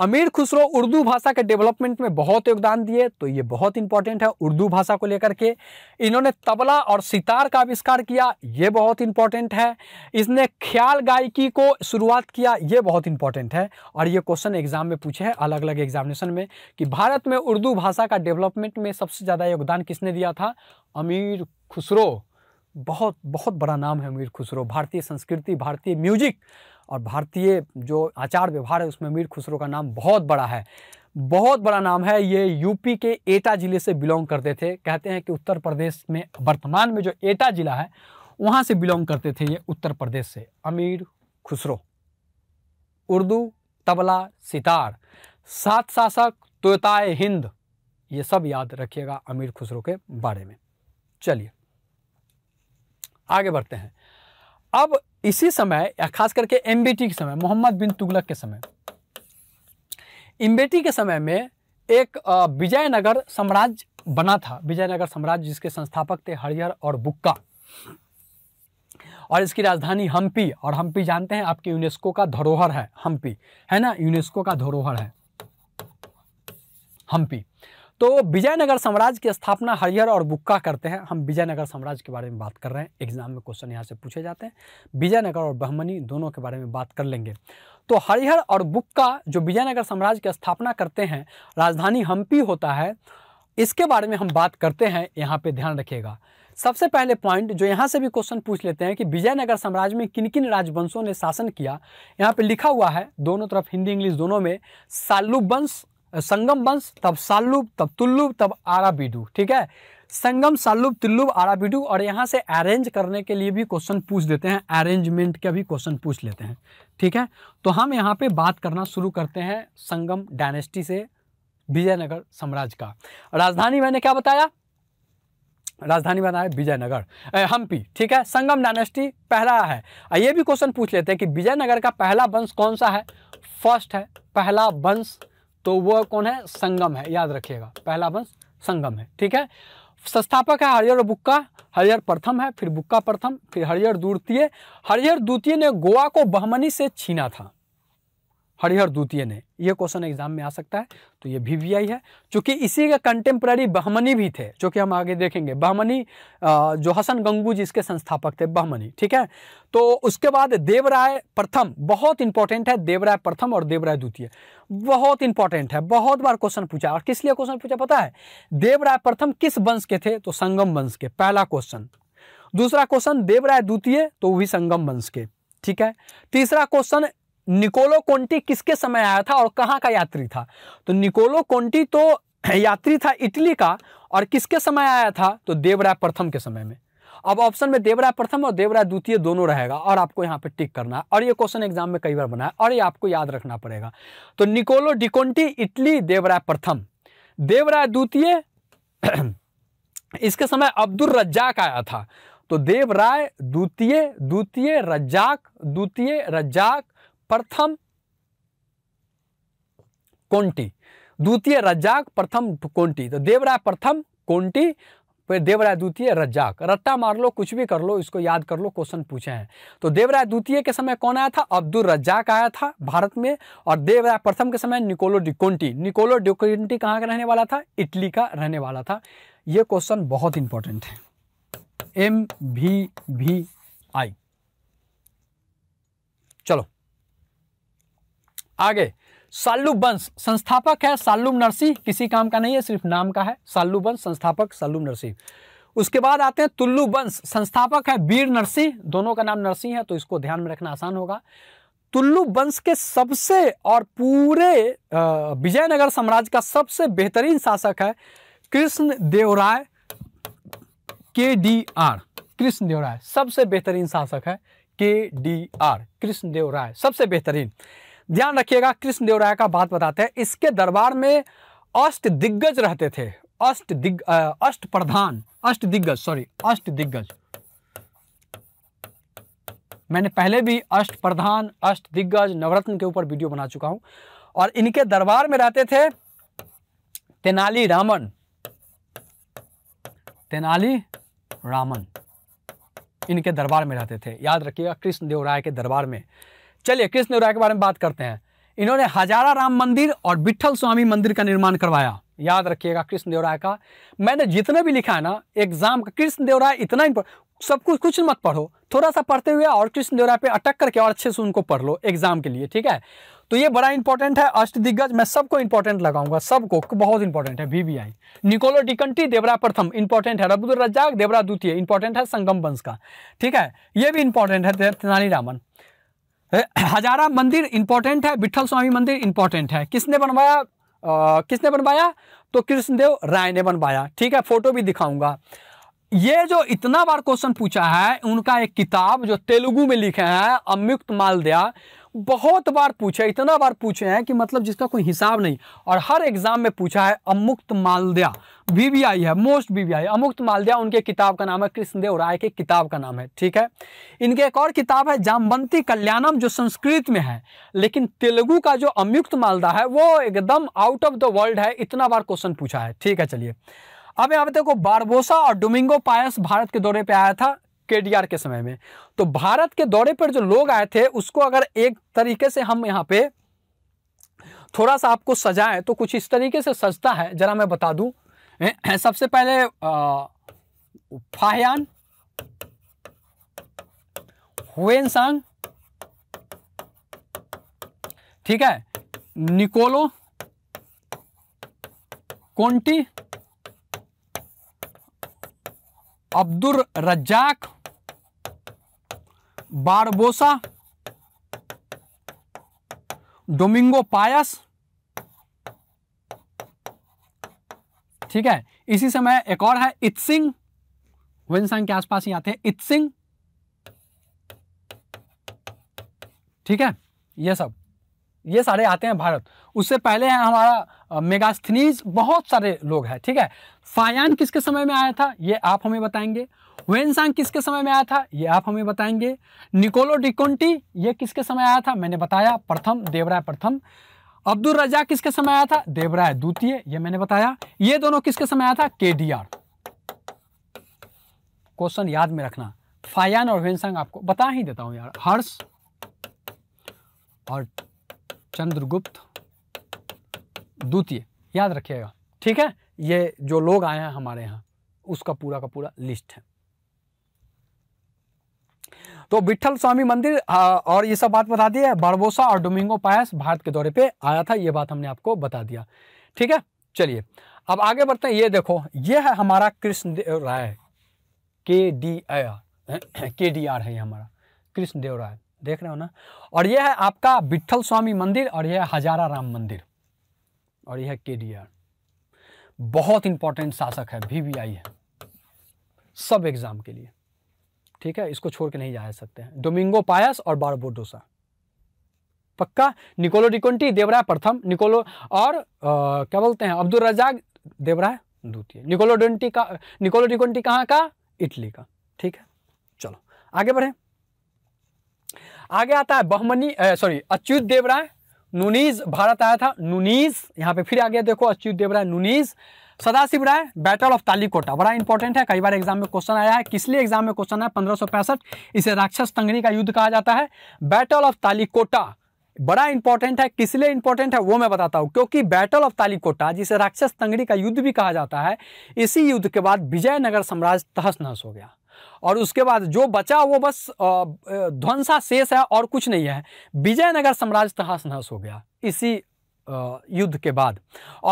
अमीर खुसरो उर्दू भाषा के डेवलपमेंट में बहुत योगदान दिए तो ये बहुत इंपॉर्टेंट है उर्दू भाषा को लेकर के इन्होंने तबला और सितार का आविष्कार किया ये बहुत इंपॉर्टेंट है इसने ख्याल गायकी को शुरुआत किया ये बहुत इंपॉर्टेंट है और ये क्वेश्चन एग्जाम में पूछे हैं अलग अलग एग्जामिनेशन में कि भारत में उर्दू भाषा का डेवलपमेंट में सबसे ज़्यादा योगदान किसने दिया था अमीर खुसरो बहुत बहुत बड़ा नाम है अमीर खुसरो भारतीय संस्कृति भारतीय म्यूजिक और भारतीय जो आचार व्यवहार है उसमें मीर खुसरो का नाम बहुत बड़ा है बहुत बड़ा नाम है ये यूपी के एटा ज़िले से बिलोंग करते थे कहते हैं कि उत्तर प्रदेश में वर्तमान में जो एटा ज़िला है वहाँ से बिलोंग करते थे ये उत्तर प्रदेश से अमीर खुसरो उर्दू तबला सितार सात शासक तोताए हिंद ये सब याद रखिएगा अमीर खुसरो के बारे में चलिए आगे बढ़ते हैं अब इसी समय या खास करके एमबीटी के समय मोहम्मद बिन तुगलक के समय एमबीटी के समय में एक विजयनगर साम्राज्य बना था विजयनगर साम्राज्य जिसके संस्थापक थे हरिहर और बुक्का और इसकी राजधानी हम्पी और हम्पी जानते हैं आपके यूनेस्को का धरोहर है हम्पी है ना यूनेस्को का धरोहर है हम्पी तो विजयनगर साम्राज्य की स्थापना हरिहर और बुक्का करते हैं हम विजयनगर साम्राज्य के बारे में बात कर रहे हैं एग्जाम में क्वेश्चन यहाँ से पूछे जाते हैं विजयनगर और ब्रह्मनी दोनों के बारे में बात कर लेंगे तो हरिहर और बुक्का जो विजयनगर साम्राज्य की स्थापना करते हैं राजधानी हम्पी होता है इसके बारे में हम बात करते हैं यहाँ पर ध्यान रखिएगा सबसे पहले पॉइंट जो यहाँ से भी क्वेश्चन पूछ लेते हैं कि विजयनगर साम्राज्य में किन किन राजवंशों ने शासन किया यहाँ पे लिखा हुआ है दोनों तरफ हिंदी इंग्लिश दोनों में वंश संगम वंश तब साल्लुब तब तुल्लुब तब आरा बीडू ठीक है संगम तुल्लुब आरा बीडू और यहाँ से अरेंज करने के लिए भी क्वेश्चन पूछ देते हैं अरेंजमेंट का भी क्वेश्चन पूछ लेते हैं ठीक है तो हम यहाँ पे बात करना शुरू करते हैं संगम डायनेस्टी से विजयनगर साम्राज्य का राजधानी मैंने क्या बताया राजधानी बनाया विजयनगर हम्पी ठीक है संगम डायनेस्टी पहला है ये भी क्वेश्चन पूछ लेते हैं कि विजयनगर का पहला वंश कौन सा है फर्स्ट है पहला वंश तो वो कौन है संगम है याद रखिएगा पहला वंश संगम है ठीक है संस्थापक है हरियर और बुक्का हरियर प्रथम है फिर बुक्का प्रथम फिर हरियर द्वितीय हरियर द्वितीय ने गोवा को बहमनी से छीना था हरिहर द्वितीय ने यह क्वेश्चन एग्जाम में आ सकता है तो ये भी वी आई है चूंकि इसी के कंटेम्प्रेरी बहमनी भी थे जो कि हम आगे देखेंगे बहमनी जो हसन गंगू जी इसके संस्थापक थे बहमनी ठीक है तो उसके बाद देवराय प्रथम बहुत इंपॉर्टेंट है देवराय प्रथम और देवराय द्वितीय बहुत इंपॉर्टेंट है बहुत बार क्वेश्चन पूछा और किस लिए क्वेश्चन पूछा पता है देवराय प्रथम किस वंश के थे तो संगम वंश के पहला क्वेश्चन दूसरा क्वेश्चन देवराय द्वितीय तो वही संगम वंश के ठीक है तीसरा क्वेश्चन निकोलो कोंटी किसके समय आया था और कहाँ का यात्री था तो निकोलो कोंटी तो *clears throat* यात्री था इटली का और किसके समय आया था तो देवराय प्रथम के समय में अब ऑप्शन में देवराय प्रथम और देवराय द्वितीय दोनों रहेगा और आपको यहाँ पे टिक करना है और ये क्वेश्चन एग्जाम में कई बार बना है और ये आपको याद रखना पड़ेगा तो निकोलो डिकोंटी इटली देवराय प्रथम देवराय द्वितीय *clears throat* इसके समय अब्दुल रज्जाक आया था तो देवराय द्वितीय द्वितीय रज्जाक द्वितीय रज्जाक प्रथम कोंटी द्वितीय रज्जाक प्रथम कोंटी तो देवराय प्रथम कोंटी देवराय द्वितीय रज्जाक रट्टा मार लो कुछ भी कर लो इसको याद कर लो क्वेश्चन पूछे हैं तो देवराय द्वितीय के समय कौन आया था अब्दुल रज्जाक आया था भारत में और देवराय प्रथम के समय निकोलो डिकोंटी निकोलो डिकोंटी कहाँ का रहने वाला था इटली का रहने वाला था यह क्वेश्चन बहुत इंपॉर्टेंट है एम भी, भी आई आगे सालू बंश संस्थापक है साल्लुम नरसी किसी काम का नहीं है सिर्फ नाम का है सालू बंश संस्थापक साल्लुम नरसी उसके बाद आते हैं तुल्लू बंश संस्थापक है वीर नरसी दोनों का नाम नरसी है तो इसको ध्यान में रखना आसान होगा तुल्लू वंश के सबसे और पूरे विजयनगर साम्राज्य का सबसे बेहतरीन शासक है कृष्ण देवराय के डी आर कृष्ण देवराय सबसे बेहतरीन शासक है के डी आर कृष्ण देवराय सबसे बेहतरीन ध्यान रखिएगा कृष्णदेव राय का बात बताते हैं इसके दरबार में अष्ट दिग्गज रहते थे अष्ट दिग्ग अष्ट प्रधान अष्ट दिग्गज सॉरी अष्ट दिग्गज मैंने पहले भी अष्ट प्रधान अष्ट दिग्गज नवरत्न के ऊपर वीडियो बना चुका हूं और इनके दरबार में रहते थे तेनाली रामन तेनाली रामन इनके दरबार में रहते थे याद रखिएगा कृष्णदेव राय के दरबार में चलिए कृष्ण राय के बारे में बात करते हैं इन्होंने हजारा राम मंदिर और विठल स्वामी मंदिर का निर्माण करवाया याद रखिएगा कृष्ण देवराय का मैंने जितने भी लिखा है ना एग्जाम का कृष्ण देवराय इतना ही सब कुछ कुछ मत पढ़ो थोड़ा सा पढ़ते हुए और कृष्ण देवराय पे अटक करके और अच्छे से उनको पढ़ लो एग्जाम के लिए ठीक है तो ये बड़ा इंपॉर्टेंट है अष्ट दिग्गज मैं सबको इंपॉर्टेंट लगाऊंगा सबको बहुत इंपॉर्टेंट है वीवीआई निकोलो डिकंटी देवरा प्रथम इंपॉर्टेंट है रबुद्र रज्जाक देवरा द्वितीय इंपॉर्टेंट है संगम वंश का ठीक है ये भी इंपॉर्टेंट है तेनाली रामन *clears throat* हजारा मंदिर इंपॉर्टेंट है विठल स्वामी मंदिर इंपॉर्टेंट है किसने बनवाया किसने बनवाया तो कृष्णदेव राय ने बनवाया ठीक है फोटो भी दिखाऊंगा ये जो इतना बार क्वेश्चन पूछा है उनका एक किताब जो तेलुगु में लिखे हैं अम्युक्त मालद्या बहुत बार पूछे इतना बार पूछे हैं कि मतलब जिसका कोई हिसाब नहीं और हर एग्जाम में पूछा है अमुक्त मालद्या बीबीआई है मोस्ट बीबीआई अमुक्त मालद्या उनके किताब का नाम है कृष्णदेव राय के किताब का नाम है ठीक है इनके एक और किताब है जामवंती कल्याणम जो संस्कृत में है लेकिन तेलुगु का जो अमुक्त मालदा है वो एकदम आउट ऑफ द वर्ल्ड है इतना बार क्वेश्चन पूछा है ठीक है चलिए अब यहाँ पे देखो बारबोसा और डोमिंगो पायस भारत के दौरे पे आया था केडीआर के समय में तो भारत के दौरे पर जो लोग आए थे उसको अगर एक तरीके से हम यहाँ पे थोड़ा सा आपको सजाएं तो कुछ इस तरीके से सजता है जरा मैं बता दूं सबसे पहले फाहयान हुएनसांग ठीक है Niccolo Conti Abdul Razzaq Barbosa Domingo Paes ठीक है इसी समय एक और है इत सिंह विंसंग के आसपास ही आते हैं सिंह ठीक है ये सब ये सारे आते हैं भारत उससे पहले है हमारा मेगास्थनीज बहुत सारे लोग हैं ठीक है फायान किसके समय में आया था ये आप हमें बताएंगे वेनसांग किसके समय में आया था ये आप हमें बताएंगे निकोलो डिकोन्टी ये किसके समय आया था मैंने बताया प्रथम देवराय प्रथम अब्दुल रजा किसके समय आया था देवराय द्वितीय ये मैंने बताया ये दोनों किसके समय आया था केडीआर क्वेश्चन याद में रखना फायान और वेनसांग आपको बता ही देता हूं यार हर्ष और चंद्रगुप्त द्वितीय याद रखिएगा ठीक है ये जो लोग आए हैं हमारे यहाँ उसका पूरा का पूरा लिस्ट है तो विठल स्वामी मंदिर और ये सब बात बता दी है बारबोसा और डोमिंगो पायस भारत के दौरे पे आया था ये बात हमने आपको बता दिया ठीक है चलिए अब आगे बढ़ते हैं ये देखो ये है हमारा Krishnadev Rai K D R K D R है ये हमारा कृष्णदेव राय देख रहे हो ना और यह है आपका विट्ठल स्वामी मंदिर और यह हजारा राम मंदिर और यह के डी आर बहुत इंपॉर्टेंट शासक है वी वी आई है सब एग्ज़ाम के लिए ठीक है इसको छोड़ के नहीं जा सकते हैं डोमिंगो पायस और बारबोडोसा पक्का निकोलो डिकोंटी देवराय प्रथम निकोलो और आ, क्या बोलते हैं अब्दुल रजाक देवराय द्वितीय निकोलो डोंटी का निकोलो डिकोंटी कहाँ का इटली का ठीक है चलो आगे बढ़े आगे आता है बहमनी सॉरी अच्युत देवराय नूनीज भारत आया था नूनीज यहाँ पे फिर आ गया देखो Achyuta Devaraya Nuniz Sadashiva Raya battle of Talikota बड़ा इंपॉर्टेंट है कई बार एग्जाम में क्वेश्चन आया है किस लिए एग्जाम में क्वेश्चन है पंद्रह इसे राक्षस तंगनी का युद्ध कहा जाता है बैटल ऑफ तालीकोटा बड़ा इंपॉर्टेंट है किस लिए इंपॉर्टेंट है वो मैं बताता हूँ क्योंकि बैटल ऑफ तालीकोटा जिसे राक्षस तंगड़ी का युद्ध भी कहा जाता है इसी युद्ध के बाद विजयनगर साम्राज्य तहस नहस हो गया और उसके बाद जो बचा वो बस ध्वंसा शेष है और कुछ नहीं है विजयनगर साम्राज्य तहस नहस हो गया इसी युद्ध के बाद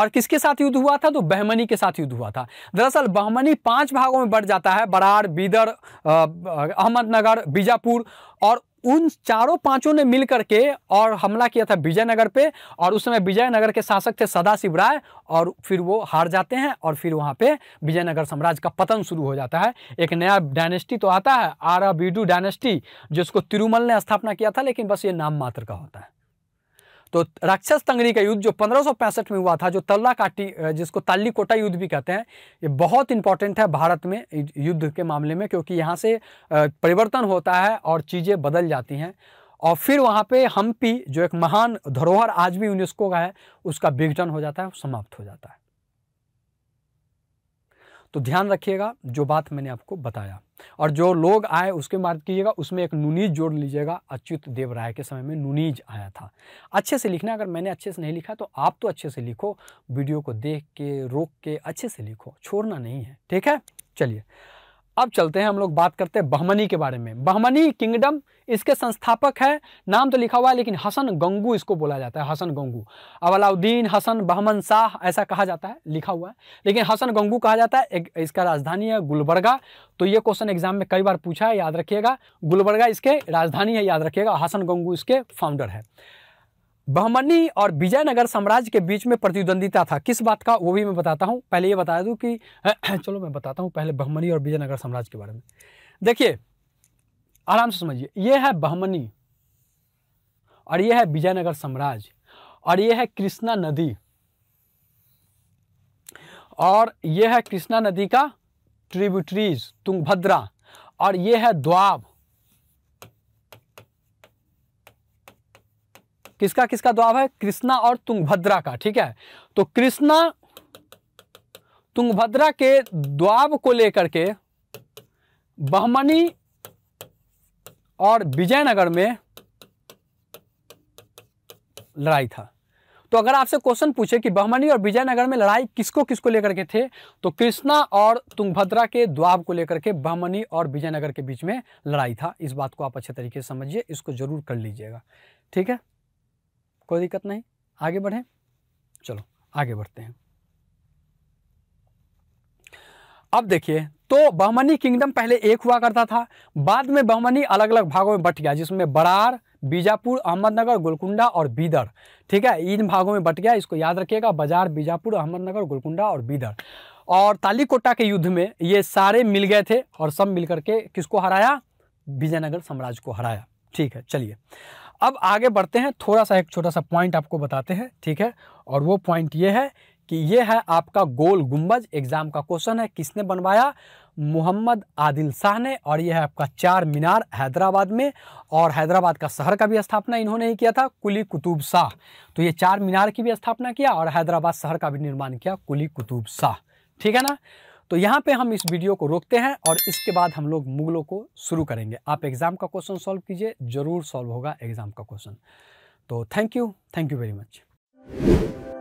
और किसके साथ युद्ध हुआ था तो बहमनी के साथ युद्ध हुआ था दरअसल बहमनी पांच भागों में बढ़ जाता है बरार बीदर अहमदनगर बीजापुर और उन चारों पांचों ने मिल के और हमला किया था विजयनगर पे और उस समय विजयनगर के शासक थे सदाशिव राय और फिर वो हार जाते हैं और फिर वहाँ पे विजयनगर साम्राज्य का पतन शुरू हो जाता है एक नया डायनेस्टी तो आता है आरा बीडू डायनेस्टी जिसको तिरुमल ने स्थापना किया था लेकिन बस ये नाम मात्र का होता है तो राक्षस तंगरी का युद्ध जो पंद्रह में हुआ था जो तल्ला काटी जिसको ताली कोटा युद्ध भी कहते हैं ये बहुत इंपॉर्टेंट है भारत में युद्ध के मामले में क्योंकि यहाँ से परिवर्तन होता है और चीज़ें बदल जाती हैं और फिर वहाँ पे हम्पी जो एक महान धरोहर आज भी यूनेस्को का है उसका विघटन हो जाता है समाप्त हो जाता है तो ध्यान रखिएगा जो बात मैंने आपको बताया और जो लोग आए उसके बात कीजिएगा उसमें एक नुनीज जोड़ लीजिएगा अच्युत देव राय के समय में नुनीज आया था अच्छे से लिखना अगर मैंने अच्छे से नहीं लिखा तो आप तो अच्छे से लिखो वीडियो को देख के रोक के अच्छे से लिखो छोड़ना नहीं है ठीक है चलिए अब चलते हैं हम लोग बात करते हैं बहमनी के बारे में बहमनी किंगडम इसके संस्थापक है नाम तो लिखा हुआ है लेकिन हसन गंगू इसको बोला जाता है हसन गंगू अवलाउद्दीन हसन बहमन शाह ऐसा कहा जाता है लिखा हुआ है लेकिन हसन गंगू कहा जाता है एक, इसका राजधानी है गुलबर्गा तो ये क्वेश्चन एग्जाम में कई बार पूछा है याद रखिएगा गुलबर्गा इसके राजधानी है याद रखिएगा हसन गंगू इसके फाउंडर है बहमनी और विजयनगर साम्राज्य के बीच में प्रतिद्वंदिता था किस बात का वो भी मैं बताता हूँ पहले ये बता दूँ कि *clears throat* चलो मैं बताता हूँ पहले बहमनी और विजयनगर साम्राज्य के बारे में देखिए आराम से समझिए ये है बहमनी और ये है विजयनगर साम्राज्य और ये है कृष्णा नदी और ये है कृष्णा नदी का ट्रिब्यूटरीज तुंगभद्रा और ये है द्वाब किसका किसका द्वाब है कृष्णा और तुंगभद्रा का ठीक है तो कृष्णा तुंगभद्रा के द्वाब को लेकर के बहमनी और विजयनगर में लड़ाई था तो अगर आपसे क्वेश्चन पूछे कि बहमनी और विजयनगर में लड़ाई किसको किसको लेकर के थे तो कृष्णा और तुंगभद्रा के द्वाब को लेकर के बहमनी और विजयनगर के बीच में लड़ाई था इस बात को आप अच्छे तरीके से समझिए इसको जरूर कर लीजिएगा ठीक है कोई दिक्कत नहीं आगे बढ़ें चलो आगे बढ़ते हैं अब देखिए तो बहमनी किंगडम पहले एक हुआ करता था बाद में बहमनी अलग अलग भागों में बट गया जिसमें बरार बीजापुर अहमदनगर गोलकुंडा और बीदर ठीक है इन भागों में बट गया इसको याद रखिएगा बाजार बीजापुर अहमदनगर गोलकुंडा और बीदर और तालीकोटा के युद्ध में ये सारे मिल गए थे और सब मिलकर के किसको हराया विजयनगर साम्राज्य को हराया ठीक है चलिए अब आगे बढ़ते हैं थोड़ा सा एक छोटा सा पॉइंट आपको बताते हैं ठीक है और वो पॉइंट ये है कि ये है आपका गोल गुंबज एग्जाम का क्वेश्चन है किसने बनवाया मोहम्मद आदिल शाह ने और यह है आपका चार मीनार हैदराबाद में और हैदराबाद का शहर का भी स्थापना इन्होंने ही किया था कुली कुतुब शाह तो ये चार मीनार की भी स्थापना किया और हैदराबाद शहर का भी निर्माण किया कुली कुतुब शाह ठीक है ना तो यहाँ पे हम इस वीडियो को रोकते हैं और इसके बाद हम लोग मुगलों को शुरू करेंगे आप एग्ज़ाम का क्वेश्चन सॉल्व कीजिए ज़रूर सॉल्व होगा एग्ज़ाम का क्वेश्चन तो thank you thank you very much